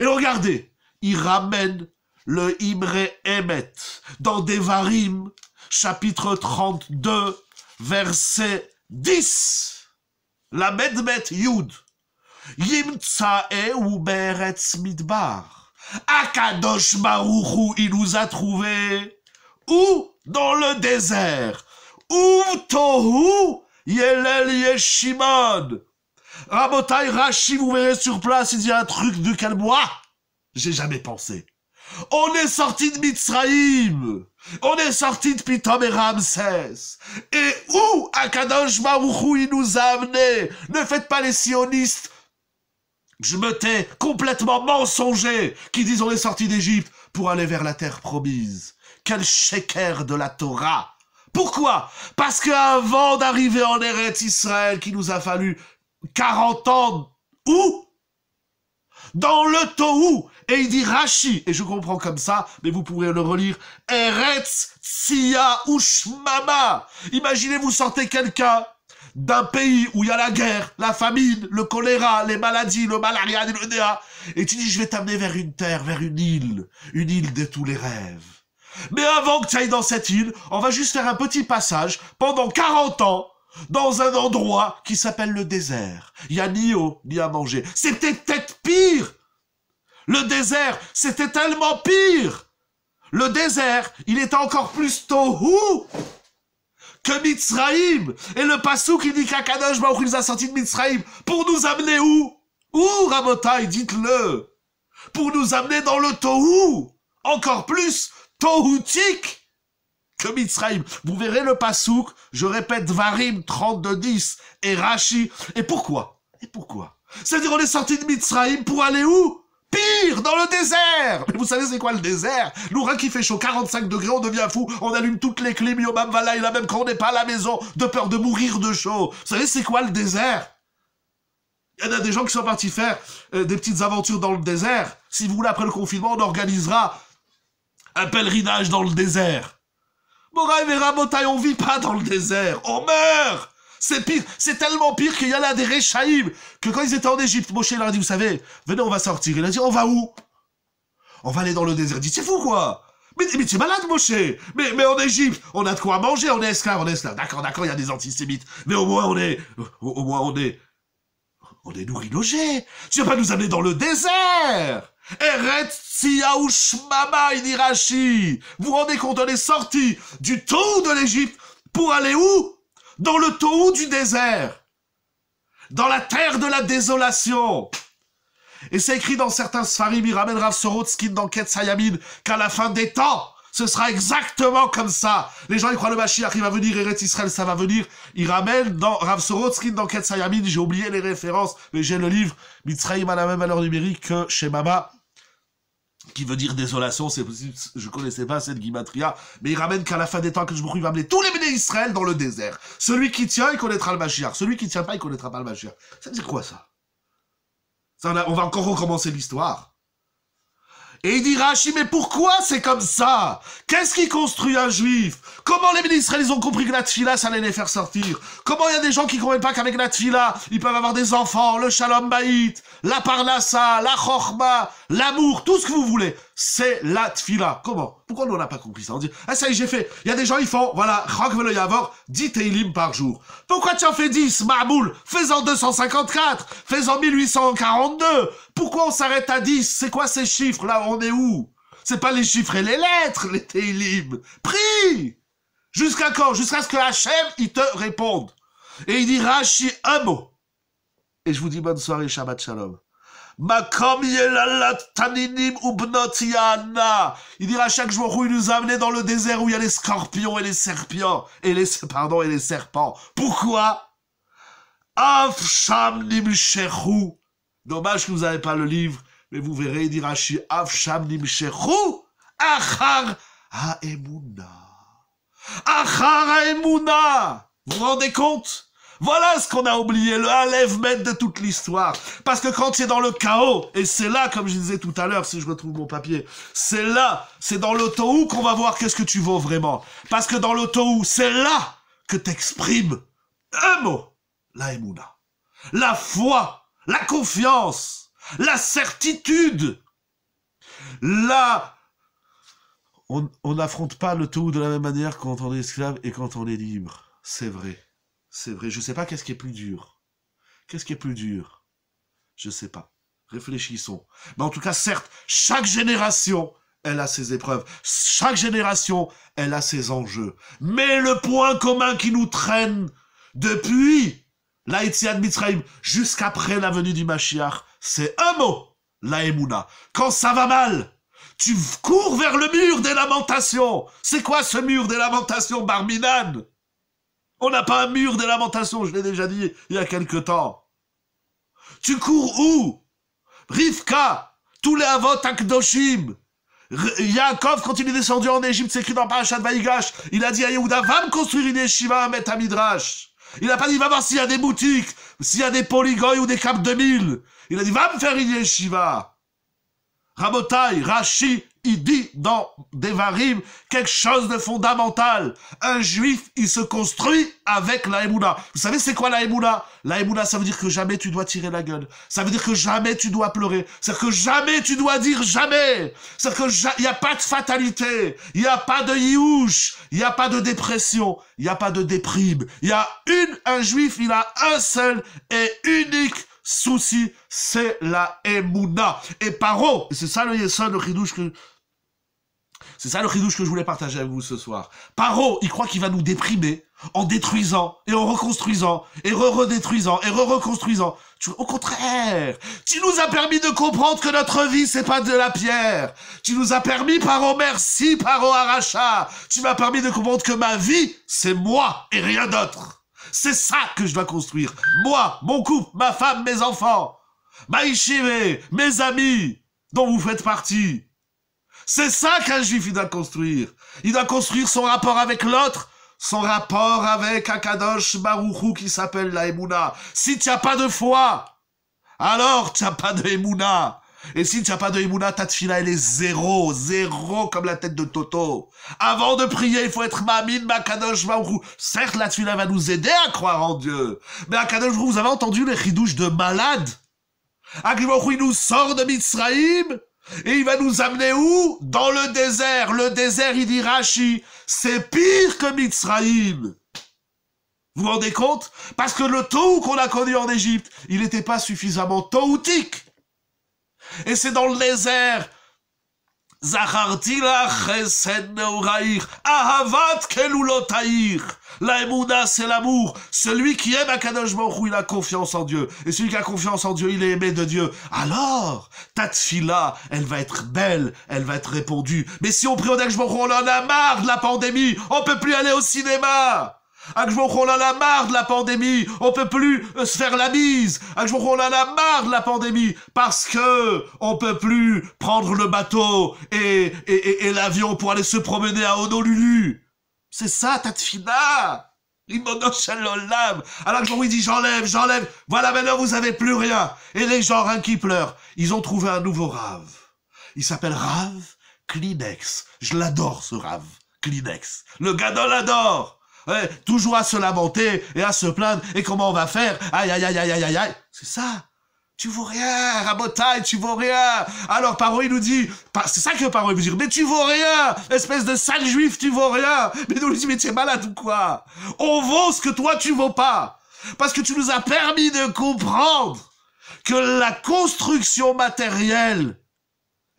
Et regardez, il ramène le Imre dans Devarim, chapitre 32, verset 10 la Medmet Yud, Yimtsae ou Beretz Midbar. Akadosh il nous a trouvé, où dans le désert, ou Tohu Yelel Yeshimon. Rabotai Rashi, vous verrez sur place, il y a un truc de calme. moi, j'ai jamais pensé. On est sorti de Mitsraim. On est sorti de Pitom et Ramsès. Et où Akadosh Baruchou il nous a amenés Ne faites pas les sionistes. Je me tais complètement mensonger qui disent on est sorti d'Égypte pour aller vers la terre promise. Quel shaker de la Torah pourquoi Parce qu'avant d'arriver en Eretz Israël, qu'il nous a fallu 40 ans, où Dans le Tohu et il dit Rashi, et je comprends comme ça, mais vous pourrez le relire, Eretz Tsia Ushmama. Imaginez, vous sortez quelqu'un d'un pays où il y a la guerre, la famine, le choléra, les maladies, le malaria, le néa. et tu dis, je vais t'amener vers une terre, vers une île, une île de tous les rêves. Mais avant que tu ailles dans cette île, on va juste faire un petit passage pendant 40 ans dans un endroit qui s'appelle le désert. Il n'y a ni eau, ni à manger. C'était peut-être pire le désert, c'était tellement pire. Le désert, il était encore plus tohu que Mitzraïm. Et le pasouk qui dit qu'Akadosh Baruch a sorti de Mitzraïm pour nous amener où Où, Ramotai dites-le Pour nous amener dans le tohu. Encore plus tohutique que Mitzrayim. Vous verrez le pasouk, je répète Varim 32-10 et Rachi. Et pourquoi Et pourquoi C'est-à-dire on est sorti de Mitzrayim pour aller où pire dans le désert Mais vous savez c'est quoi le désert L'ouragan qui fait chaud, 45 degrés, on devient fou, on allume toutes les clés, mais au même et là même quand on n'est pas à la maison, de peur de mourir de chaud. Vous savez c'est quoi le désert il y en a des gens qui sont partis faire euh, des petites aventures dans le désert. Si vous voulez, après le confinement, on organisera un pèlerinage dans le désert. Mora et Vera on vit pas dans le désert, on meurt c'est pire, c'est tellement pire qu'il y a là des Réchaïm que quand ils étaient en Égypte, Moshe leur a dit, vous savez, venez, on va sortir. Il a dit, on va où On va aller dans le désert. Il dit, c'est fou quoi mais, tu es malade, Moshe mais, mais en Égypte, on a de quoi manger, on est esclave, on est esclave. D'accord, d'accord, il y a des antisémites, mais au moins on est... Au, moins on est... On est nourri, logé. Tu vas pas nous amener dans le désert vous vous rendez compte, on est sorti du tout de l'Égypte pour aller où dans le Tohu du désert, dans la terre de la désolation. Et c'est écrit dans certains Sfarim, il Rav Sorotskin dans Ketsayamin, qu'à la fin des temps, ce sera exactement comme ça. Les gens, ils croient le Mashiach, il va venir, Eretz Israël, ça va venir. Il ramène dans Rav Sorotskin, dans Ketsayamin, j'ai oublié les références, mais j'ai le livre Mitzrayim à la même valeur numérique que chez Mama, qui veut dire désolation, c'est possible, je connaissais pas cette guimatria, mais il ramène qu'à la fin des temps que je il va amener tous les bénis d'Israël dans le désert. Celui qui tient, il connaîtra le Mashiach. Celui qui tient pas, il connaîtra pas le Mashiach. Ça veut dire quoi, ça, ça on va encore recommencer l'histoire. Et il dit Rachi, mais pourquoi c'est comme ça Qu'est-ce qui construit un juif Comment les ministres, ils ont compris que la tfila, ça allait les faire sortir Comment il y a des gens qui ne comprennent pas qu'avec la tfila, ils peuvent avoir des enfants, le shalom baït, la parnassa, la chorma, l'amour, tout ce que vous voulez C'est la tfila. Comment Pourquoi on n'a pas compris ça On dit, ah ça y est, j'ai fait. Il y a des gens, ils font, voilà, Chok velo yavor, 10 teilim par jour. Pourquoi tu en fais 10, Mahmoul Fais-en 254, fais-en 1842. Pourquoi on s'arrête à 10 C'est quoi ces chiffres là on est où C'est pas les chiffres et les lettres, les Télim. Prie Jusqu'à quand Jusqu'à ce que Hachem, il te réponde. Et il dira Rachi, un mot. Et je vous dis bonne soirée, Shabbat Shalom. Il dira chaque jour, où il nous a amené dans le désert où il y a les scorpions et les serpents, et les, pardon, et les serpents. Pourquoi? Dommage que vous n'avez pas le livre mais vous verrez, dit Rashi, Avsham achar haemuna. Achar haemuna. Vous vous rendez compte? Voilà ce qu'on a oublié, le Aleph de toute l'histoire. Parce que quand tu es dans le chaos, et c'est là, comme je disais tout à l'heure, si je retrouve mon papier, c'est là, c'est dans le où qu'on va voir qu'est-ce que tu vaux vraiment. Parce que dans le où, c'est là que t'exprimes un mot, la la foi, la confiance, la certitude, Là, On n'affronte pas le tout de la même manière quand on est esclave et quand on est libre. C'est vrai. C'est vrai. Je ne sais pas qu'est-ce qui est plus dur. Qu'est-ce qui est plus dur Je ne sais pas. Réfléchissons. Mais en tout cas, certes, chaque génération, elle a ses épreuves. Chaque génération, elle a ses enjeux. Mais le point commun qui nous traîne depuis l'Aïtiad Mitzrayim jusqu'après la venue du Mashiach, c'est un mot, la Quand ça va mal, tu cours vers le mur des lamentations. C'est quoi ce mur des lamentations, Barminan On n'a pas un mur des lamentations, je l'ai déjà dit il y a quelque temps. Tu cours où Rivka, tous les avot Akdoshim. Yaakov, quand il est descendu en Égypte, c'est écrit dans Parashat Vaïgash, il a dit à Yehuda, va me construire une yeshiva, à mettre à Midrash. Il n'a pas dit, va voir s'il y a des boutiques, s'il y a des polygones ou des de mille. Il a dit, va me faire une yeshiva. Rabotai, Rashi, il dit dans Devarim quelque chose de fondamental. Un juif, il se construit avec la Emouna. Vous savez c'est quoi la Emouna La Emouna, ça veut dire que jamais tu dois tirer la gueule. Ça veut dire que jamais tu dois pleurer. C'est-à-dire que jamais tu dois dire jamais. C'est-à-dire qu'il n'y a pas de fatalité. Il n'y a pas de yiouche. Il n'y a pas de dépression. Il n'y a pas de déprime. Il y a une, un juif, il a un seul et unique souci, c'est la Emouna. Et paro, c'est ça le yeson, le ridouche que... C'est ça le ridouche que je voulais partager avec vous ce soir. Paro, il croit qu'il va nous déprimer en détruisant et en reconstruisant et re-redétruisant et re-reconstruisant. Au contraire, tu nous as permis de comprendre que notre vie, c'est pas de la pierre. Tu nous as permis, paro merci, paro aracha. Tu m'as permis de comprendre que ma vie, c'est moi et rien d'autre. C'est ça que je dois construire. Moi, mon couple, ma femme, mes enfants, ma mes amis, dont vous faites partie. C'est ça qu'un juif, il doit construire. Il doit construire son rapport avec l'autre, son rapport avec Akadosh Baruchou qui s'appelle la Emouna. Si tu n'as pas de foi, alors tu n'as pas de Emouna. Et si tu n'as pas de Emouna, ta tfila, elle est zéro, zéro comme la tête de Toto. Avant de prier, il faut être Mamine, ma Maourou. Certes, la tfila va nous aider à croire en Dieu. Mais Akadosh, vous avez entendu les ridouches de malade Akadosh, il nous sort de Mitzraïm et il va nous amener où Dans le désert. Le désert, il dit Rashi, c'est pire que Mitzraïm. Vous vous rendez compte Parce que le taux qu'on a connu en Égypte, il n'était pas suffisamment taoutique et c'est dans le désert. Ahavat kelulotaïr. c'est l'amour. Celui qui aime Akadosh Baruch il a confiance en Dieu. Et celui qui a confiance en Dieu, il est aimé de Dieu. Alors, ta elle va être belle, elle va être répondue. Mais si on prie au on en a marre de la pandémie, on peut plus aller au cinéma qu'on a la marre de la pandémie, on peut plus euh, se faire la mise bise. qu'on a la marre de la pandémie parce que on peut plus prendre le bateau et, l'avion pour aller se promener à Honolulu. C'est ça, Tatfina. Alors que il dit j'enlève, j'enlève. Voilà maintenant vous avez plus rien. Et les gens rien qui pleurent, ils ont trouvé un nouveau rave. Il s'appelle Rave Kleenex. Je l'adore ce rave Kleenex. Le gars l'adore toujours à se lamenter et à se plaindre. Et comment on va faire Aïe, aïe, aïe, aïe, aïe, C'est ça. Tu vaux rien, Rabotai, tu vaux rien. Alors Paro, il nous dit, c'est ça que Paro, il veut dire, mais tu vaux rien, espèce de sale juif, tu vaux rien. Mais nous, lui dit, mais tu es malade ou quoi On vaut ce que toi, tu vaux pas. Parce que tu nous as permis de comprendre que la construction matérielle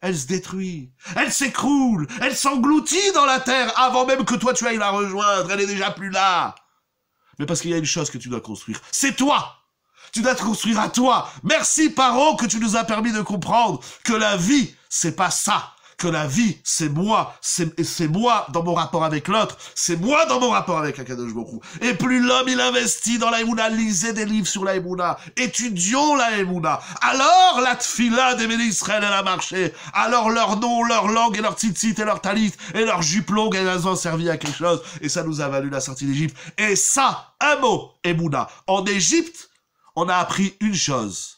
elle se détruit, elle s'écroule, elle s'engloutit dans la terre avant même que toi tu ailles la rejoindre, elle est déjà plus là. Mais parce qu'il y a une chose que tu dois construire, c'est toi tu dois te construire à toi. Merci, parents, que tu nous as permis de comprendre que la vie, c'est pas ça que la vie, c'est moi, c'est moi dans mon rapport avec l'autre, c'est moi dans mon rapport avec Akadosh Baruch Et plus l'homme, il investit dans la lisait lisez des livres sur la étudions la Alors, la tfila des ministres elle a marché. Alors, leur nom, leur langue et leur tzitzit et leur talit et leur jupe longue, elles ont servi à quelque chose. Et ça nous a valu la sortie d'Égypte. Et ça, un mot, aïmouna, En Égypte, on a appris une chose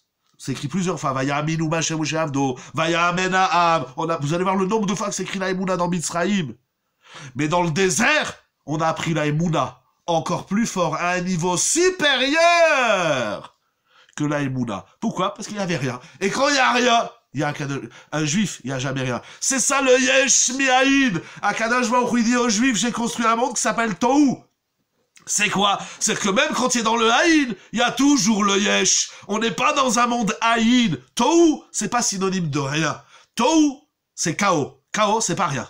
c'est écrit plusieurs fois. On vous allez voir le nombre de fois que c'est écrit la dans Mitzraïm. Mais dans le désert, on a appris la encore plus fort, à un niveau supérieur que la Pourquoi Parce qu'il n'y avait rien. Et quand il n'y a rien, il y a un, un juif, il n'y a jamais rien. C'est ça le Yesh Miaïd. dit aux juifs, j'ai construit un monde qui s'appelle Tohu. C'est quoi C'est que même quand il est dans le haïn, il y a toujours le yesh. On n'est pas dans un monde haïn. Tou, c'est pas synonyme de rien. Tou, c'est chaos. Chaos, c'est pas rien.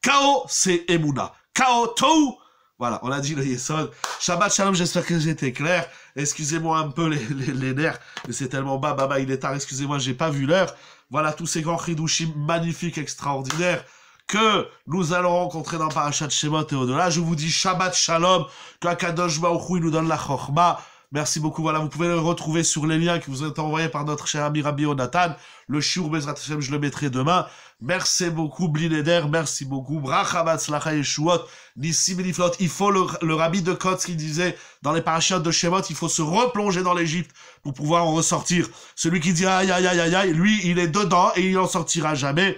Chaos, c'est emuna. Chaos, tou, voilà, on a dit le yesh. Shabbat Shalom, j'espère que j'étais clair. Excusez-moi un peu les, nerfs, mais c'est tellement bas, baba, il est tard, excusez-moi, j'ai pas vu l'heure. Voilà tous ces grands ridouchis magnifiques, extraordinaires que nous allons rencontrer dans Parashat Shemot et au-delà. Je vous dis Shabbat Shalom, qu'Akadosh Baruch nous donne la chorma. Merci beaucoup. Voilà, vous pouvez le retrouver sur les liens qui vous ont envoyés par notre cher ami Rabbi Onatan. Le Shiur Bezrat je le mettrai demain. Merci beaucoup, Blineder. Merci beaucoup. Brachabat Slacha Yeshuot. Il faut le, Rabbi de Kotz qui disait dans les parachutes de Shemot, il faut se replonger dans l'Égypte pour pouvoir en ressortir. Celui qui dit aïe aïe aïe aïe lui, il est dedans et il n'en sortira jamais.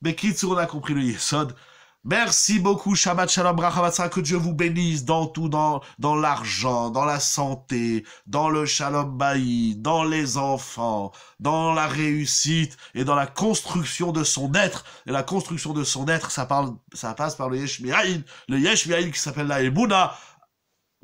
Mais on a compris le Yesod. Merci beaucoup, Shabbat Shalom, que Dieu vous bénisse dans tout, dans, dans l'argent, dans la santé, dans le Shalom Ba'i, dans les enfants, dans la réussite et dans la construction de son être. Et la construction de son être, ça, parle, ça passe par le Yeshmiaïd, le Yeshmiaïd qui s'appelle la Emouna.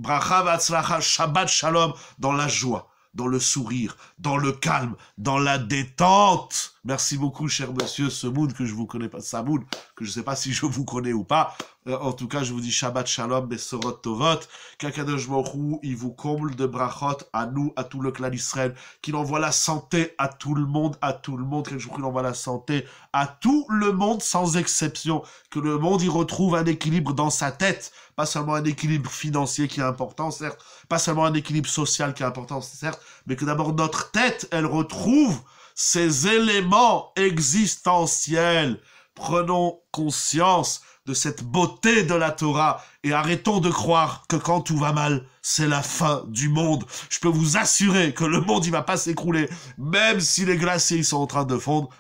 Shabbat Shalom, dans la joie, dans le sourire, dans le calme, dans la détente. Merci beaucoup, cher monsieur ce monde que je vous connais pas, Samoun, que je ne sais pas si je vous connais ou pas. Euh, en tout cas, je vous dis Shabbat Shalom, Besorot Tovot. Kakadosh Baruch il vous comble de brachot à nous, à tout le clan d'Israël qu'il envoie la santé à tout le monde, à tout le monde, qu'il envoie la santé à tout le monde, sans exception. Que le monde y retrouve un équilibre dans sa tête, pas seulement un équilibre financier qui est important, certes, pas seulement un équilibre social qui est important, certes, mais que d'abord notre tête, elle retrouve ces éléments existentiels. Prenons conscience de cette beauté de la Torah et arrêtons de croire que quand tout va mal, c'est la fin du monde. Je peux vous assurer que le monde, il va pas s'écrouler, même si les glaciers sont en train de fondre,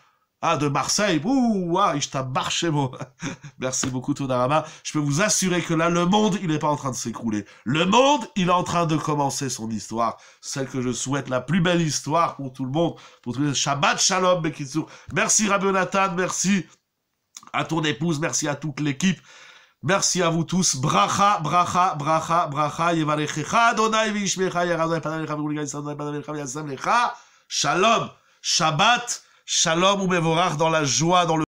ah, de Marseille, ouh, ah, je moi. *laughs* Merci beaucoup, Tonarama. Je peux vous assurer que là, le monde, il n'est pas en train de s'écrouler. Le monde, il est en train de commencer son histoire. Celle que je souhaite, la plus belle histoire pour tout le monde. Pour tous Shabbat Shalom, Merci, Rabbi merci à ton épouse, merci à toute l'équipe. Merci à vous tous. Bracha, bracha, bracha, bracha. Yevarechecha, donai Vishmecha, Shalom, Shabbat. Shalom ou Bevorach dans la joie, dans le